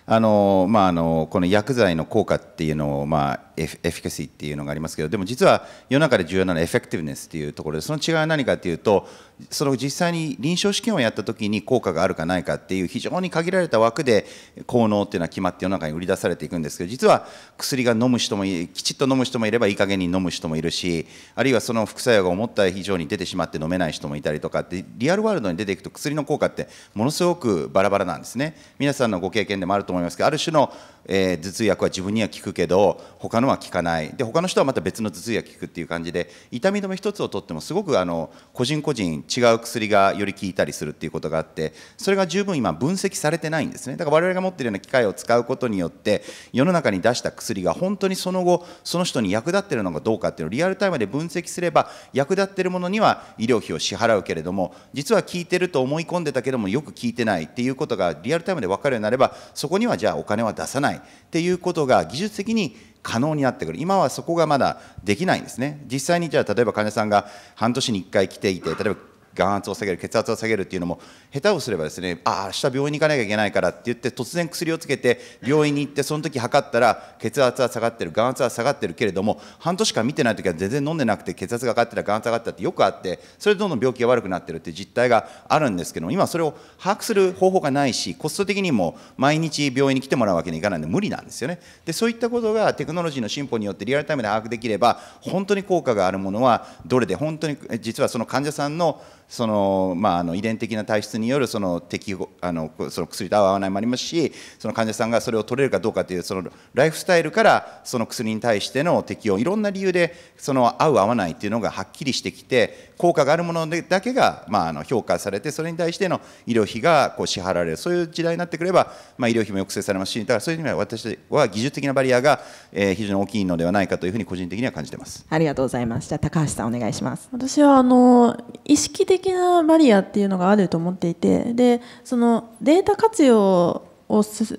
あのまあ、あのこの薬剤の効果っていうのを、まあ、エフエフィカシーっていうのがありますけどでも実は世の中で重要なのはエフェクティブネスっていうところでその違いは何かっていうとその実際に臨床試験をやった時に効果があるかないかっていう非常に限られた枠で効能っていうのは決まって世の中に売り出されていくんですけど実は薬が飲む人もきちっと飲む人もいればいい加減に飲む人もいるしあるいはその副作用が思った以上に出てしまって飲めない人もいたりとかってリアルワールドに出ていくと薬の効果ってものすごくバラバラなんですね。皆さんのご経験でもあると思いますけどある種のえー、頭痛薬は自分には効くけど他のは効かないで他の人はまた別の頭痛薬効くっていう感じで痛み止め一つをとってもすごくあの個人個人違う薬がより効いたりするっていうことがあってそれが十分今分析されてないんですねだから我々が持っているような機械を使うことによって世の中に出した薬が本当にその後その人に役立ってるのかどうかっていうのをリアルタイムで分析すれば役立ってるものには医療費を支払うけれども実は効いてると思い込んでたけどもよく効いてないっていうことがリアルタイムで分かるようになればそこにはじゃあお金は出さないないっていうことが技術的に可能になってくる今はそこがまだできないんですね実際にじゃあ例えば患者さんが半年に1回来ていて例えば眼圧を下げる血圧を下げるっていうのも下手をすればですねああ明日病院に行かなきゃいけないからって言って突然薬をつけて病院に行ってその時測ったら血圧は下がってる眼圧は下がってるけれども半年間見てない時は全然飲んでなくて血圧が上がってた眼圧が上がったってよくあってそれでどんどん病気が悪くなってるっていう実態があるんですけど今それを把握する方法がないしコスト的にも毎日病院に来てもらうわけにいかないんで無理なんですよね。でそういったことがテクノロジーの進歩によってリアルタイムで把握できれば本当に効果があるものはどれで本当に実はその患者さんのそのまあ、あの遺伝的な体質によるその適あのその薬と合わないもありますしその患者さんがそれを取れるかどうかというそのライフスタイルからその薬に対しての適用いろんな理由でその合う合わないというのがはっきりしてきて効果があるものだけが、まあ、あの評価されてそれに対しての医療費がこう支払われるそういう時代になってくれば、まあ、医療費も抑制されますしだからそういう意味では私は技術的なバリアが、えー、非常に大きいのではないかというふうに個人的には感じていますありがとうございますじゃ高橋さんお願いします私はあの意識的なバリアっていうのがあると思っていてでそのデータ活用をす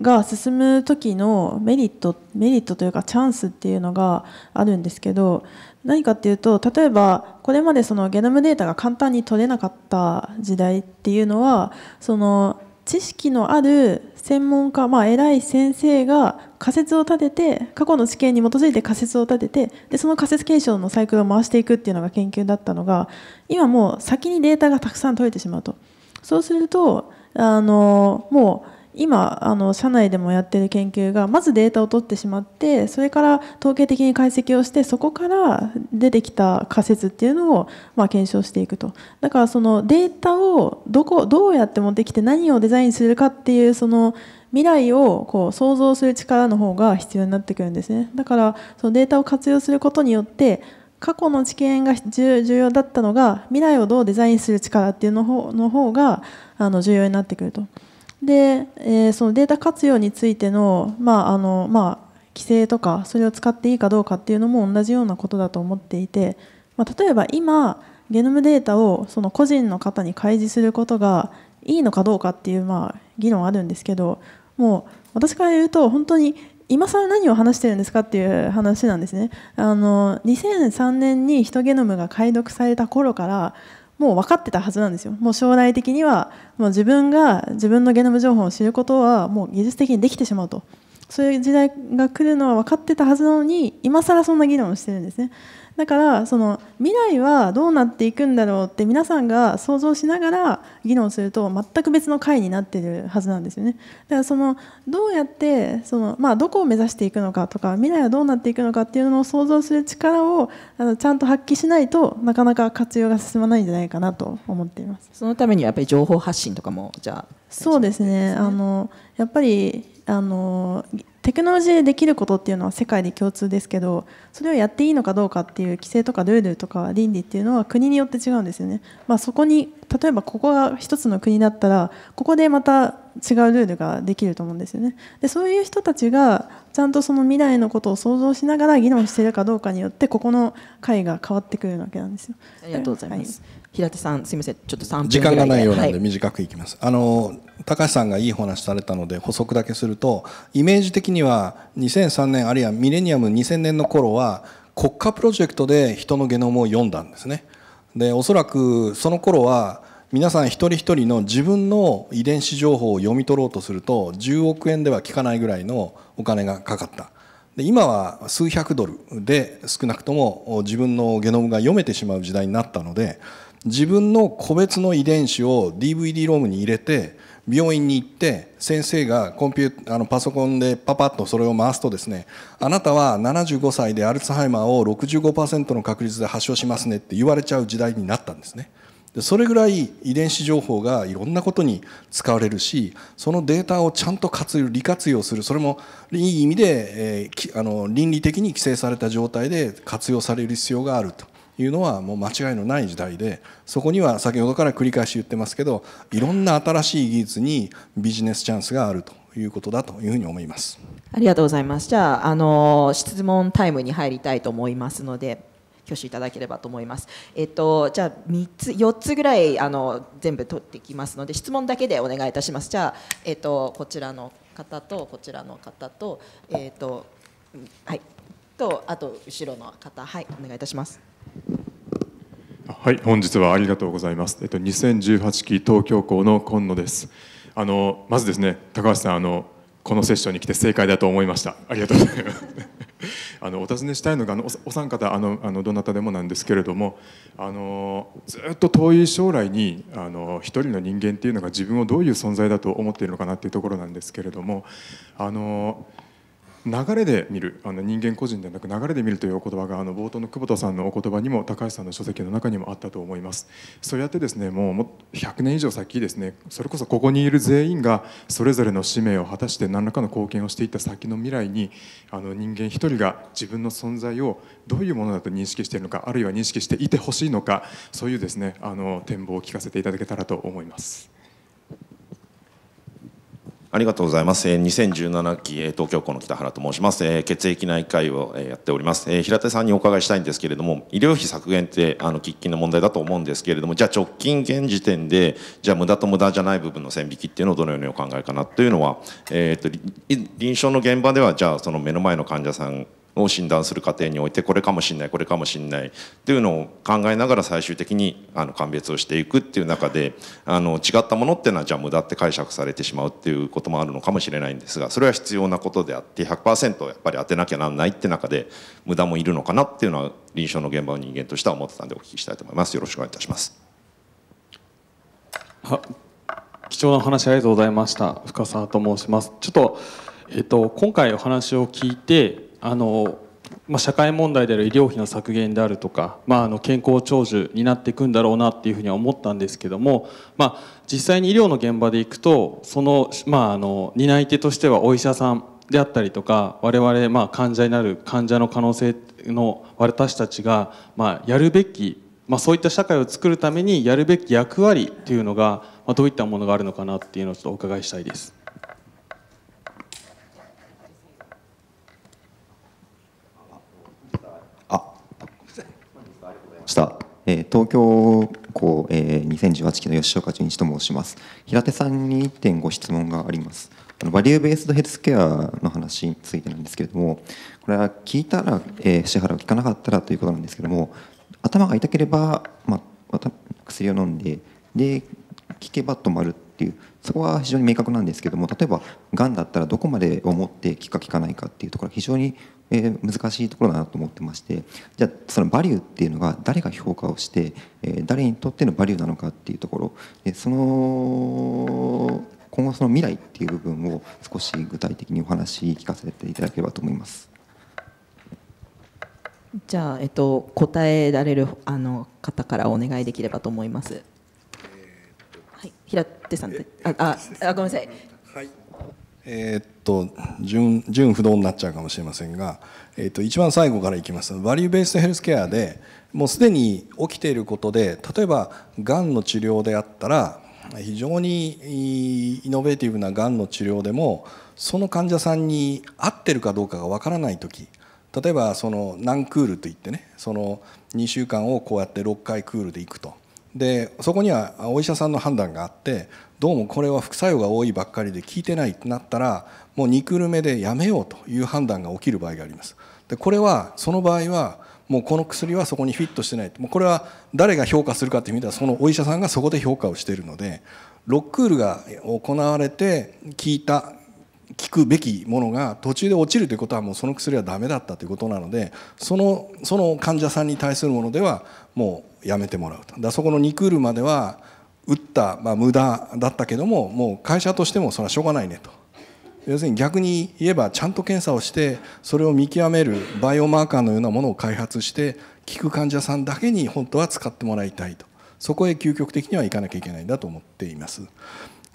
が進む時のメリットメリットというかチャンスっていうのがあるんですけど何かっていうと例えばこれまでそのゲノムデータが簡単に取れなかった時代っていうのはその知識のある専門家、まあ、偉い先生が仮説を立てて過去の知見に基づいて仮説を立ててでその仮説検証のサイクルを回していくっていうのが研究だったのが今もう先にデータがたくさん取れてしまうとそうするとあのもう今あの社内でもやってる研究がまずデータを取ってしまってそれから統計的に解析をしてそこから出てきた仮説っていうのを、まあ、検証していくとだからそのデータをどこどうやって持ってきて何をデザインするかっていうその未来をこう想像する力の方が必要になってくるんですねだからそのデータを活用することによって過去の知見が重要だったのが未来をどうデザインする力っていうの方の方があの重要になってくると。で、えー、そのデータ活用についての,、まああのまあ、規制とかそれを使っていいかどうかっていうのも同じようなことだと思っていて、まあ、例えば今ゲノムデータをその個人の方に開示することがいいのかどうかっていう、まあ、議論あるんですけどもう私から言うと本当に今更何を話してるんですかっていう話なんですねあの2003年にヒトゲノムが解読された頃からもう分かってたはずなんですよもう将来的にはもう自分が自分のゲノム情報を知ることはもう技術的にできてしまうとそういう時代が来るのは分かってたはずなのに今更そんな議論をしてるんですねだからその未来はどうなっていくんだろうって皆さんが想像しながら議論すると全く別の回になってるはずなんですよね。だからそのどうやってその、まあ、どこを目指していくのかとか未来はどうなっていくのかっていうのを想像する力をあのちゃんと発揮しないとなかなか活用が進まないんじゃないかなと思っています。そのためにやっぱり情報発信とかもじゃあそうですねあのやっぱりあのテクノロジーでできることっていうのは世界で共通ですけどそれをやっていいのかどうかっていう規制とかルールとか倫理っていうのは国によって違うんですよね、まあ、そこに例えばここが一つの国だったらここでまた違うルールができると思うんですよねでそういう人たちがちゃんとその未来のことを想像しながら議論しているかどうかによってここの会が変わってくるわけなんですよありがとうございます、はい平手さんすみませんちょっと3分時間がないようなんで短くいきます、あの高橋さんがいい話されたので補足だけするとイメージ的には2003年あるいはミレニアム2000年の頃は国家プロジェクトで人のゲノムを読んだんですねでおそらくその頃は皆さん一人一人の自分の遺伝子情報を読み取ろうとすると10億円では効かないぐらいのお金がかかったで今は数百ドルで少なくとも自分のゲノムが読めてしまう時代になったので自分の個別の遺伝子を DVD ロームに入れて病院に行って先生がコンピュあのパソコンでパパッとそれを回すとですねあなたは75歳でアルツハイマーを65%の確率で発症しますねって言われちゃう時代になったんですね。でそれぐらい遺伝子情報がいろんなことに使われるしそのデータをちゃんと活用利活用するそれもいい意味で、えー、あの倫理的に規制された状態で活用される必要があるというのはもう間違いのない時代でそこには先ほどから繰り返し言ってますけどいろんな新しい技術にビジネスチャンスがあるということだというふに思います。ありがとうございます。じゃあ、あの質問タイムに入りたいと思いますので。挙手いただければと思います。えっと、じゃあ、3つ、4つぐらい、あの、全部取ってきますので、質問だけでお願いいたします。じゃあ、えっと、こちらの方と、こちらの方と、えっと、はい、と、あと、後ろの方、はい、お願いいたします。はい、本日はありがとうございます。えっと2018期東京校の今野です。あのまずですね、高橋さんあのこのセッションに来て正解だと思いました。ありがとうございます。*laughs* あのお尋ねしたいのがあのお三方あのあのどなたでもなんですけれどもあのずっと遠い将来にあの一人の人間っていうのが自分をどういう存在だと思っているのかなっていうところなんですけれどもあの流れで見るあの人間個人ではなく流れで見るというお言葉があの冒頭の久保田さんのお言葉にも高橋さんの書籍の中にもあったと思いますそうやってですねもう100年以上先ですねそれこそここにいる全員がそれぞれの使命を果たして何らかの貢献をしていった先の未来にあの人間一人が自分の存在をどういうものだと認識しているのかあるいは認識していてほしいのかそういうですねあの展望を聞かせていただけたらと思います。ありがとうございます。2017期、え東京校の北原と申します。え血液内科医を、えやっております。え平手さんにお伺いしたいんですけれども、医療費削減ってあの喫緊の問題だと思うんですけれども、じゃあ直近現時点で、じゃあ無駄と無駄じゃない部分の線引きっていうのをどのようにお考えかなというのは、えーと臨床の現場では、じゃあその目の前の患者さんを診断する過程においてこれかもしれないこれかもしれないっていうのを考えながら最終的にあの鑑別をしていくっていう中であの違ったものっていうのはじゃあ無駄って解釈されてしまうっていうこともあるのかもしれないんですがそれは必要なことであって100%やっぱり当てなきゃなんないって中で無駄もいるのかなっていうのは臨床の現場の人間としては思ってたんでお聞きしたいと思います。よろしくお願いいたします貴重な話ありがとうございました深澤と申しますちょっとえっ、と今回お話を聞いてあのまあ、社会問題である医療費の削減であるとか、まあ、あの健康長寿になっていくんだろうなっていうふうには思ったんですけども、まあ、実際に医療の現場でいくとその,、まあ、あの担い手としてはお医者さんであったりとか我々まあ患者になる患者の可能性の私たちがまあやるべき、まあ、そういった社会を作るためにやるべき役割というのがどういったものがあるのかなっていうのをちょっとお伺いしたいです。した。えー、東京校、えー、2018期の吉岡純一と申します。平手さんに1.5ご質問があります。あのバリューベースドヘルスケアの話についてなんですけれども、これは聞いたら、えー、支払う、聞かなかったらということなんですけれども、頭が痛ければ、まあ、薬を飲んで、で、聞けば止まるっていう、そこは非常に明確なんですけども、例えば、がんだったらどこまでをもって聞くか聞かないかっていうところが非常にえー、難しいところだなと思ってましてじゃあそのバリューっていうのが誰が評価をして、えー、誰にとってのバリューなのかっていうところでその今後その未来っていう部分を少し具体的にお話聞かせていただければと思います。じゃあ、えっと、答えられるあの方からお願いできればと思います。はい、平手さんあああごめんなさいえー、っと純純不動になっちゃうかもしれませんが、えー、っと一番最後からいきますバリューベースヘルスケアでもうすでに起きていることで例えばがんの治療であったら非常にイノベーティブながんの治療でもその患者さんに合ってるかどうかがわからない時例えばその何クールといってねその2週間をこうやって6回クールでいくとでそこにはお医者さんの判断があってどうもこれは副作用が多いばっかりで効いてないってなったらもう2クルメでやめようという判断が起きる場合がありますでこれはその場合はもうこの薬はそこにフィットしてないもうこれは誰が評価するかって味ではそのお医者さんがそこで評価をしているのでロックールが行われて効いた聞くべきものが途中で落ちるということはもうその薬はダメだったということなのでそのその患者さんに対するものではもうやめてもらうとだそこの2クールまでは打った、まあ、無駄だったけどももう会社としてもそれはしょうがないねと要するに逆に言えばちゃんと検査をしてそれを見極めるバイオマーカーのようなものを開発して効く患者さんだけに本当は使ってもらいたいとそこへ究極的にはいかなきゃいけないんだと思っています。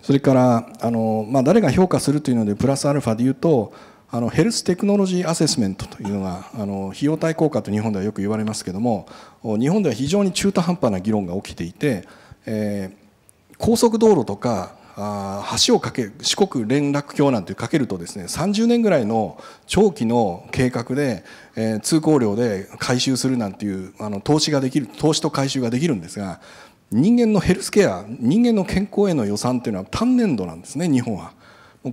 それからあの、まあ、誰が評価するというのでプラスアルファで言うとあのヘルステクノロジーアセスメントというのがあの費用対効果と日本ではよく言われますけども日本では非常に中途半端な議論が起きていて、えー、高速道路とかあ橋を架け四国連絡橋なんてかけるとですね30年ぐらいの長期の計画で、えー、通行料で回収するなんていうあの投資ができる投資と回収ができるんですが人間のヘルスケア人間の健康への予算というのは単年度なんですね日本は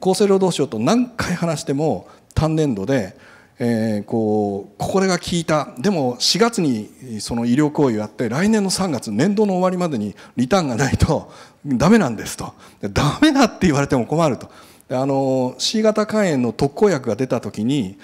厚生労働省と何回話しても単年度で、えー、こうこれが効いたでも4月にその医療行為をやって来年の3月年度の終わりまでにリターンがないとダメなんですとダメだって言われても困るとあの C 型肝炎の特効薬が出た時に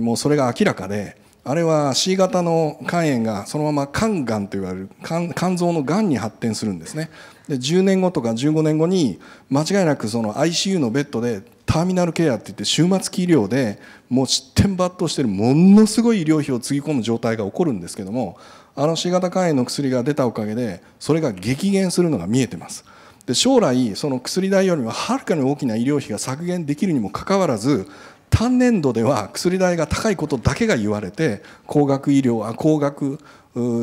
もうそれが明らかであれは C 型の肝炎がそのまま肝がんと言われる肝臓のがんに発展するんですねで10年後とか15年後に間違いなくその ICU のベッドでターミナルケアっていって終末期医療でもう失点抜刀してるものすごい医療費をつぎ込む状態が起こるんですけどもあの C 型肝炎の薬が出たおかげでそれが激減するのが見えてます。で将来その薬代よりもはるかに大きな医療費が削減できるにもかかわらず単年度では薬代が高いことだけが言われて高額医療高額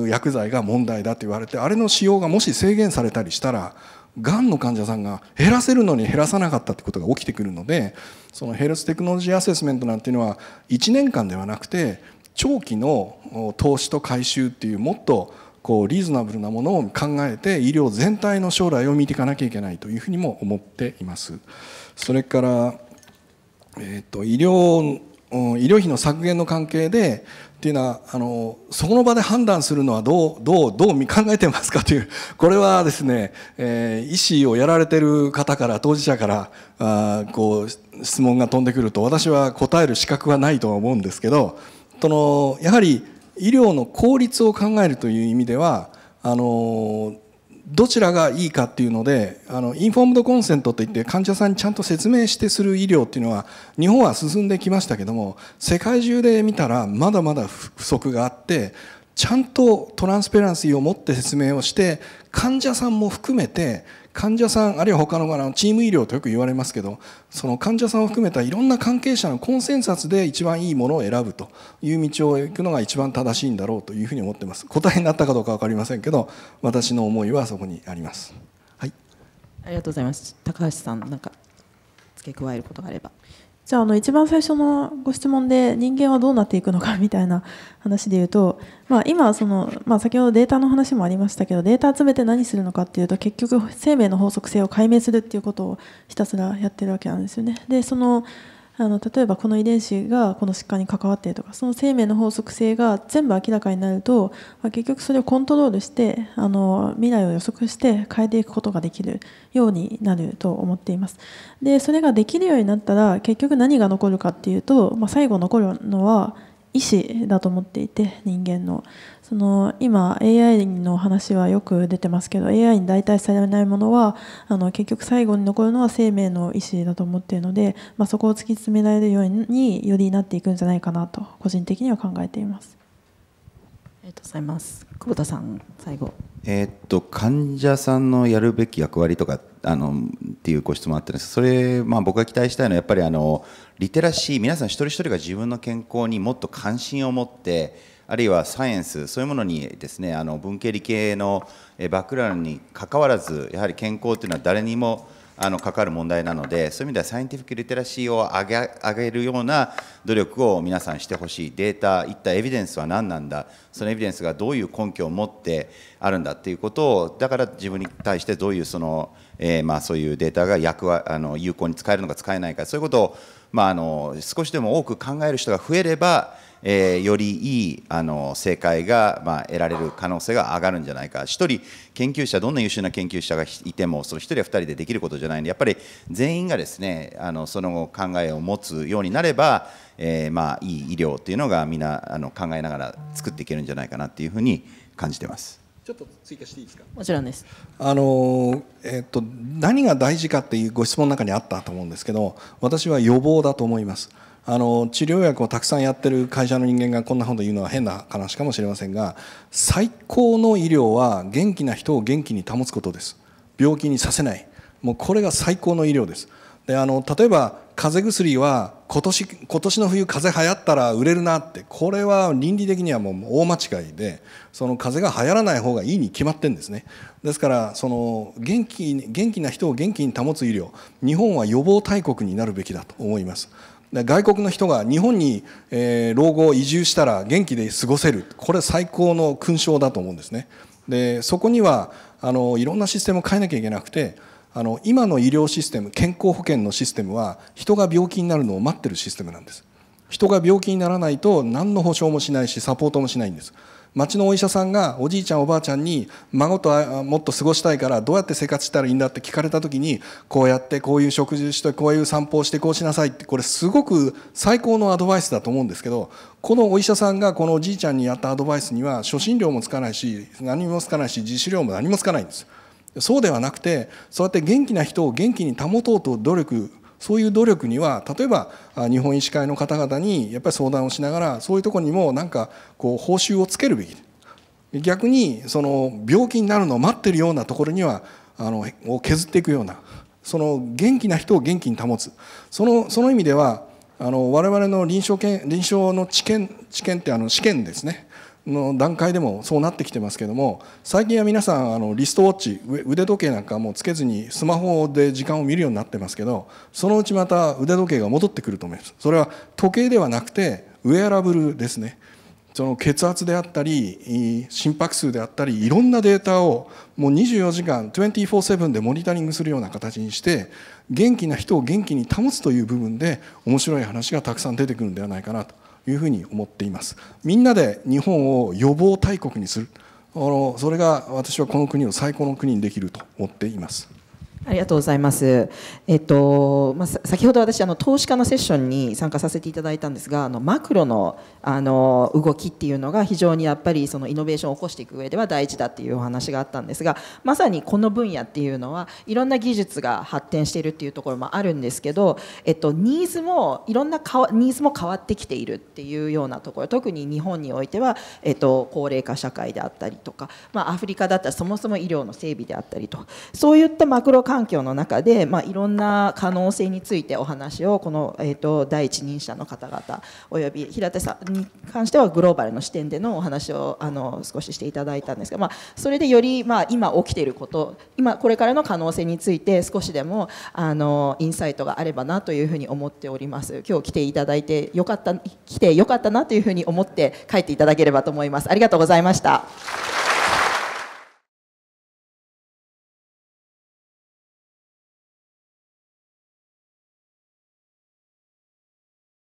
薬剤が問題だと言われてあれの使用がもし制限されたりしたらがんの患者さんが減らせるのに減らさなかったってことが起きてくるのでそのヘルステクノロジーアセスメントなんていうのは1年間ではなくて長期の投資と回収っていうもっとこうリーズナブルなものを考えて医療全体の将来を見ていかなきゃいけないというふうにも思っています。それからえーと、医療医療費の削減の関係でっていうのはあのそこの場で判断するのはどうどうどう考えてますかという *laughs* これはですね、えー、医師をやられてる方から当事者からあこう質問が飛んでくると私は答える資格はないとは思うんですけどそのやはり医療の効率を考えるという意味ではあのどちらがいいかっていうのであのインフォームドコンセントといって患者さんにちゃんと説明してする医療っていうのは日本は進んできましたけども世界中で見たらまだまだ不足があってちゃんとトランスペランシーを持って説明をして患者さんも含めて患者さんあるいは他ののチーム医療とよく言われますけどその患者さんを含めたいろんな関係者のコンセンサスで一番いいものを選ぶという道を行くのが一番正しいんだろうというふうに思ってます答えになったかどうか分かりませんけど私の思いはそこにあります、はい、ありがとうございます高橋さんなんか付け加えることがあればじゃああの一番最初のご質問で人間はどうなっていくのかみたいな話で言うと、まあ、今その、まあ、先ほどデータの話もありましたけどデータ集めて何するのかっていうと結局生命の法則性を解明するっていうことをひたすらやってるわけなんですよね。でそのあの例えばこの遺伝子がこの疾患に関わっているとかその生命の法則性が全部明らかになると、まあ、結局それをコントロールしてあの未来を予測して変えていくことができるようになると思っていますでそれができるようになったら結局何が残るかっていうと、まあ、最後残るのは意思だと思っていて人間のその今 AI の話はよく出てますけど AI に代替されないものはあの結局最後に残るのは生命の意思だと思っているので、まあ、そこを突き詰められるようによりなっていくんじゃないかなと個人的には考えています。ありがとうございます。久保田さん、最後。えー、っと患者さんのやるべき役割とかあのっていうご質問あったんですそれ、まあ、僕が期待したいのはやっぱりあのリテラシー皆さん一人一人が自分の健康にもっと関心を持ってあるいはサイエンスそういうものにですねあの文系理系のバックグラウンドにかかわらずやはり健康というのは誰にもあのかかる問題なのでそういう意味ではサイエンティフィックリテラシーを上げ上げるような努力を皆さんしてほしいデータ一体エビデンスは何なんだそのエビデンスがどういう根拠を持ってあるんだっていうことをだから自分に対してどういうその、えー、まあ、そういうデータが役はあの有効に使えるのか使えないかそういうことを、まあ、あの少しでも多く考える人が増えればえー、よりいいあの正解が、まあ、得られる可能性が上がるんじゃないか1人研究者どんな優秀な研究者がいてもその1人や2人でできることじゃないのでやっぱり全員がですねあのその考えを持つようになれば、えー、まあ、いい医療というのがみんなあの考えながら作っていけるんじゃないかなというふうに感じてます。ちょっと追加していいですか。もちろんです。あのえっ、と何が大事かっていうご質問の中にあったと思うんですけど、私は予防だと思います。あの治療薬をたくさんやってる会社の人間がこんなこと言うのは変な話かもしれませんが最高の医療は元気な人を元気に保つことです病気にさせないもうこれが最高の医療ですであの例えば風邪薬は今年今年の冬風邪流行ったら売れるなってこれは倫理的にはもう大間違いでその風邪が流行らない方がいいに決まってんですねですからその元気元気な人を元気に保つ医療日本は予防大国になるべきだと思います外国の人が日本に、老後を移住したら元気で過ごせるこれ最高の勲章だと思うんですねでそこにはあのいろんなシステムを変えなきゃいけなくてあの今の医療システム健康保険のシステムは人が病気になるのを待ってるシステムなんです人が病気にならないと何の保証もしないしサポートもしないんです町のお医者さんがおじいちゃんおばあちゃんに孫ともっと過ごしたいからどうやって生活したらいいんだって聞かれた時にこうやってこういう食事してこういう散歩をしてこうしなさいってこれすごく最高のアドバイスだと思うんですけどこのお医者さんがこのおじいちゃんにやったアドバイスには初診料もつかないし何もつかないし自主料も何もつかないんですそうではなくてそうやって元気な人を元気に保とうと努力そういう努力には例えば日本医師会の方々にやっぱり相談をしながらそういうとこにもなんかこう報酬をつけるべき逆にその病気になるのを待ってるようなところにはあのを削っていくようなその元気な人を元気に保つそのその意味ではあの我々の臨床臨床の知見知見ってあの試験ですねの段階でもそうなってきてますけども最近は皆さんあのリストウォッチ腕時計なんかもつけずにスマホで時間を見るようになってますけどそのうちまた腕時計が戻ってくると思いますそれは時計ではなくてウェアラブルですねその血圧であったり心拍数であったりいろんなデータをもう24時間247でモニタリングするような形にして元気な人を元気に保つという部分で面白い話がたくさん出てくるんではないかなというふうに思っていますみんなで日本を予防大国にするそれが私はこの国を最高の国にできると思っていますありがとうございます。えっと、まあ、先ほど私あの投資家のセッションに参加させていただいたんですが、あのマクロのあの動きっていうのが非常にやっぱりそのイノベーションを起こしていく上では大事だっていうお話があったんですが、まさにこの分野っていうのはいろんな技術が発展しているっていうところもあるんですけど、えっとニーズもいろんなかわニーズも変わってきているっていうようなところ、特に日本においてはえっと高齢化社会であったりとか、まあアフリカだったらそもそも医療の整備であったりと、そういったマクロ環境の中で、まあ、いろんな可能性についてお話をこの、えーと、第一人者の方々および平手さんに関してはグローバルの視点でのお話をあの少ししていただいたんですが、まあ、それでより、まあ、今起きていること今これからの可能性について少しでもあのインサイトがあればなというふうに思っております今日来ていただいてよかった来てよかったなというふうに思って帰っていただければと思いますありがとうございました。